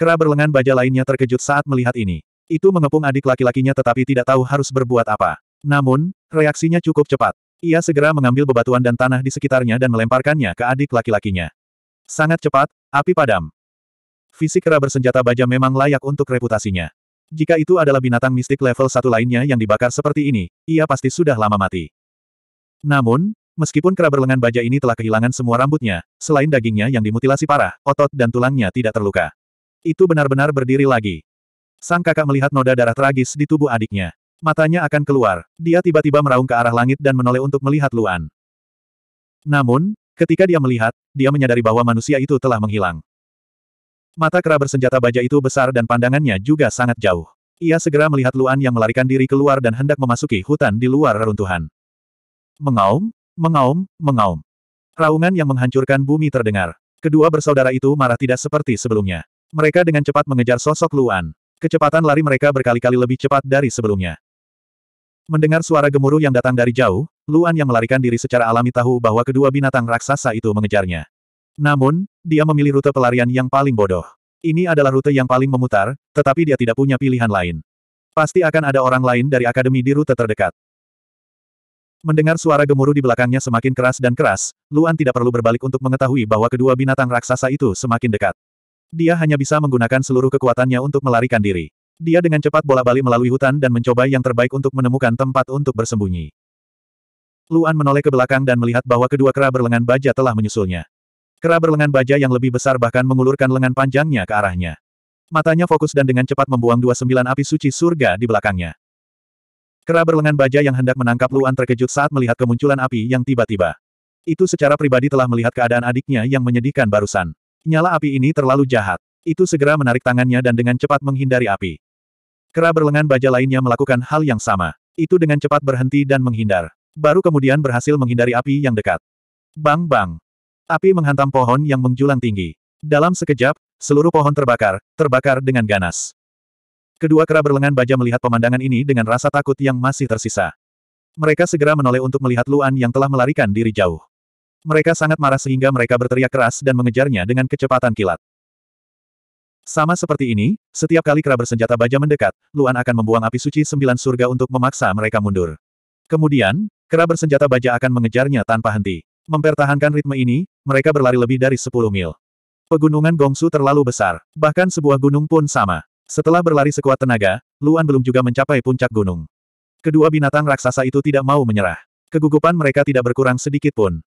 Kera berlengan baja lainnya terkejut saat melihat ini. Itu mengepung adik laki-lakinya tetapi tidak tahu harus berbuat apa. Namun, reaksinya cukup cepat. Ia segera mengambil bebatuan dan tanah di sekitarnya dan melemparkannya ke adik laki-lakinya. Sangat cepat, api padam. Fisik kera bersenjata baja memang layak untuk reputasinya. Jika itu adalah binatang mistik level satu lainnya yang dibakar seperti ini, ia pasti sudah lama mati. Namun, meskipun kera berlengan baja ini telah kehilangan semua rambutnya, selain dagingnya yang dimutilasi parah, otot dan tulangnya tidak terluka. Itu benar-benar berdiri lagi. Sang kakak melihat noda darah tragis di tubuh adiknya. Matanya akan keluar. Dia tiba-tiba meraung ke arah langit dan menoleh untuk melihat Luan. Namun, ketika dia melihat, dia menyadari bahwa manusia itu telah menghilang. Mata kera bersenjata baja itu besar dan pandangannya juga sangat jauh. Ia segera melihat Luan yang melarikan diri keluar dan hendak memasuki hutan di luar reruntuhan. Mengaum, mengaum, mengaum. Raungan yang menghancurkan bumi terdengar. Kedua bersaudara itu marah tidak seperti sebelumnya. Mereka dengan cepat mengejar sosok Luan. Kecepatan lari mereka berkali-kali lebih cepat dari sebelumnya. Mendengar suara gemuruh yang datang dari jauh, Luan yang melarikan diri secara alami tahu bahwa kedua binatang raksasa itu mengejarnya. Namun, dia memilih rute pelarian yang paling bodoh. Ini adalah rute yang paling memutar, tetapi dia tidak punya pilihan lain. Pasti akan ada orang lain dari akademi di rute terdekat. Mendengar suara gemuruh di belakangnya semakin keras dan keras, Luan tidak perlu berbalik untuk mengetahui bahwa kedua binatang raksasa itu semakin dekat. Dia hanya bisa menggunakan seluruh kekuatannya untuk melarikan diri. Dia dengan cepat bola-balik melalui hutan dan mencoba yang terbaik untuk menemukan tempat untuk bersembunyi. Luan menoleh ke belakang dan melihat bahwa kedua kera berlengan baja telah menyusulnya. Kera berlengan baja yang lebih besar bahkan mengulurkan lengan panjangnya ke arahnya. Matanya fokus dan dengan cepat membuang dua sembilan api suci surga di belakangnya. Kera berlengan baja yang hendak menangkap Luan terkejut saat melihat kemunculan api yang tiba-tiba. Itu secara pribadi telah melihat keadaan adiknya yang menyedihkan barusan. Nyala api ini terlalu jahat. Itu segera menarik tangannya dan dengan cepat menghindari api. Kera berlengan baja lainnya melakukan hal yang sama. Itu dengan cepat berhenti dan menghindar. Baru kemudian berhasil menghindari api yang dekat. Bang-bang. Api menghantam pohon yang menjulang tinggi. Dalam sekejap, seluruh pohon terbakar, terbakar dengan ganas. Kedua kera berlengan baja melihat pemandangan ini dengan rasa takut yang masih tersisa. Mereka segera menoleh untuk melihat Luan yang telah melarikan diri jauh. Mereka sangat marah sehingga mereka berteriak keras dan mengejarnya dengan kecepatan kilat. Sama seperti ini, setiap kali kera bersenjata baja mendekat, Luan akan membuang api suci sembilan surga untuk memaksa mereka mundur. Kemudian, kera bersenjata baja akan mengejarnya tanpa henti. Mempertahankan ritme ini, mereka berlari lebih dari 10 mil. Pegunungan Gongsu terlalu besar, bahkan sebuah gunung pun sama. Setelah berlari sekuat tenaga, Luan belum juga mencapai puncak gunung. Kedua binatang raksasa itu tidak mau menyerah. Kegugupan mereka tidak berkurang sedikit pun.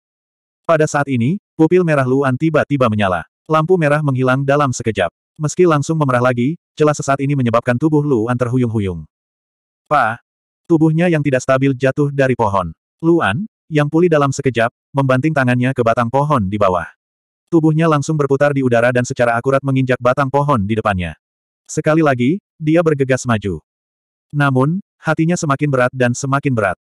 Pada saat ini, pupil merah Luan tiba-tiba menyala. Lampu merah menghilang dalam sekejap. Meski langsung memerah lagi, celah sesaat ini menyebabkan tubuh Luan terhuyung-huyung. Pa! Tubuhnya yang tidak stabil jatuh dari pohon. Luan, yang pulih dalam sekejap, membanting tangannya ke batang pohon di bawah. Tubuhnya langsung berputar di udara dan secara akurat menginjak batang pohon di depannya. Sekali lagi, dia bergegas maju. Namun, hatinya semakin berat dan semakin berat.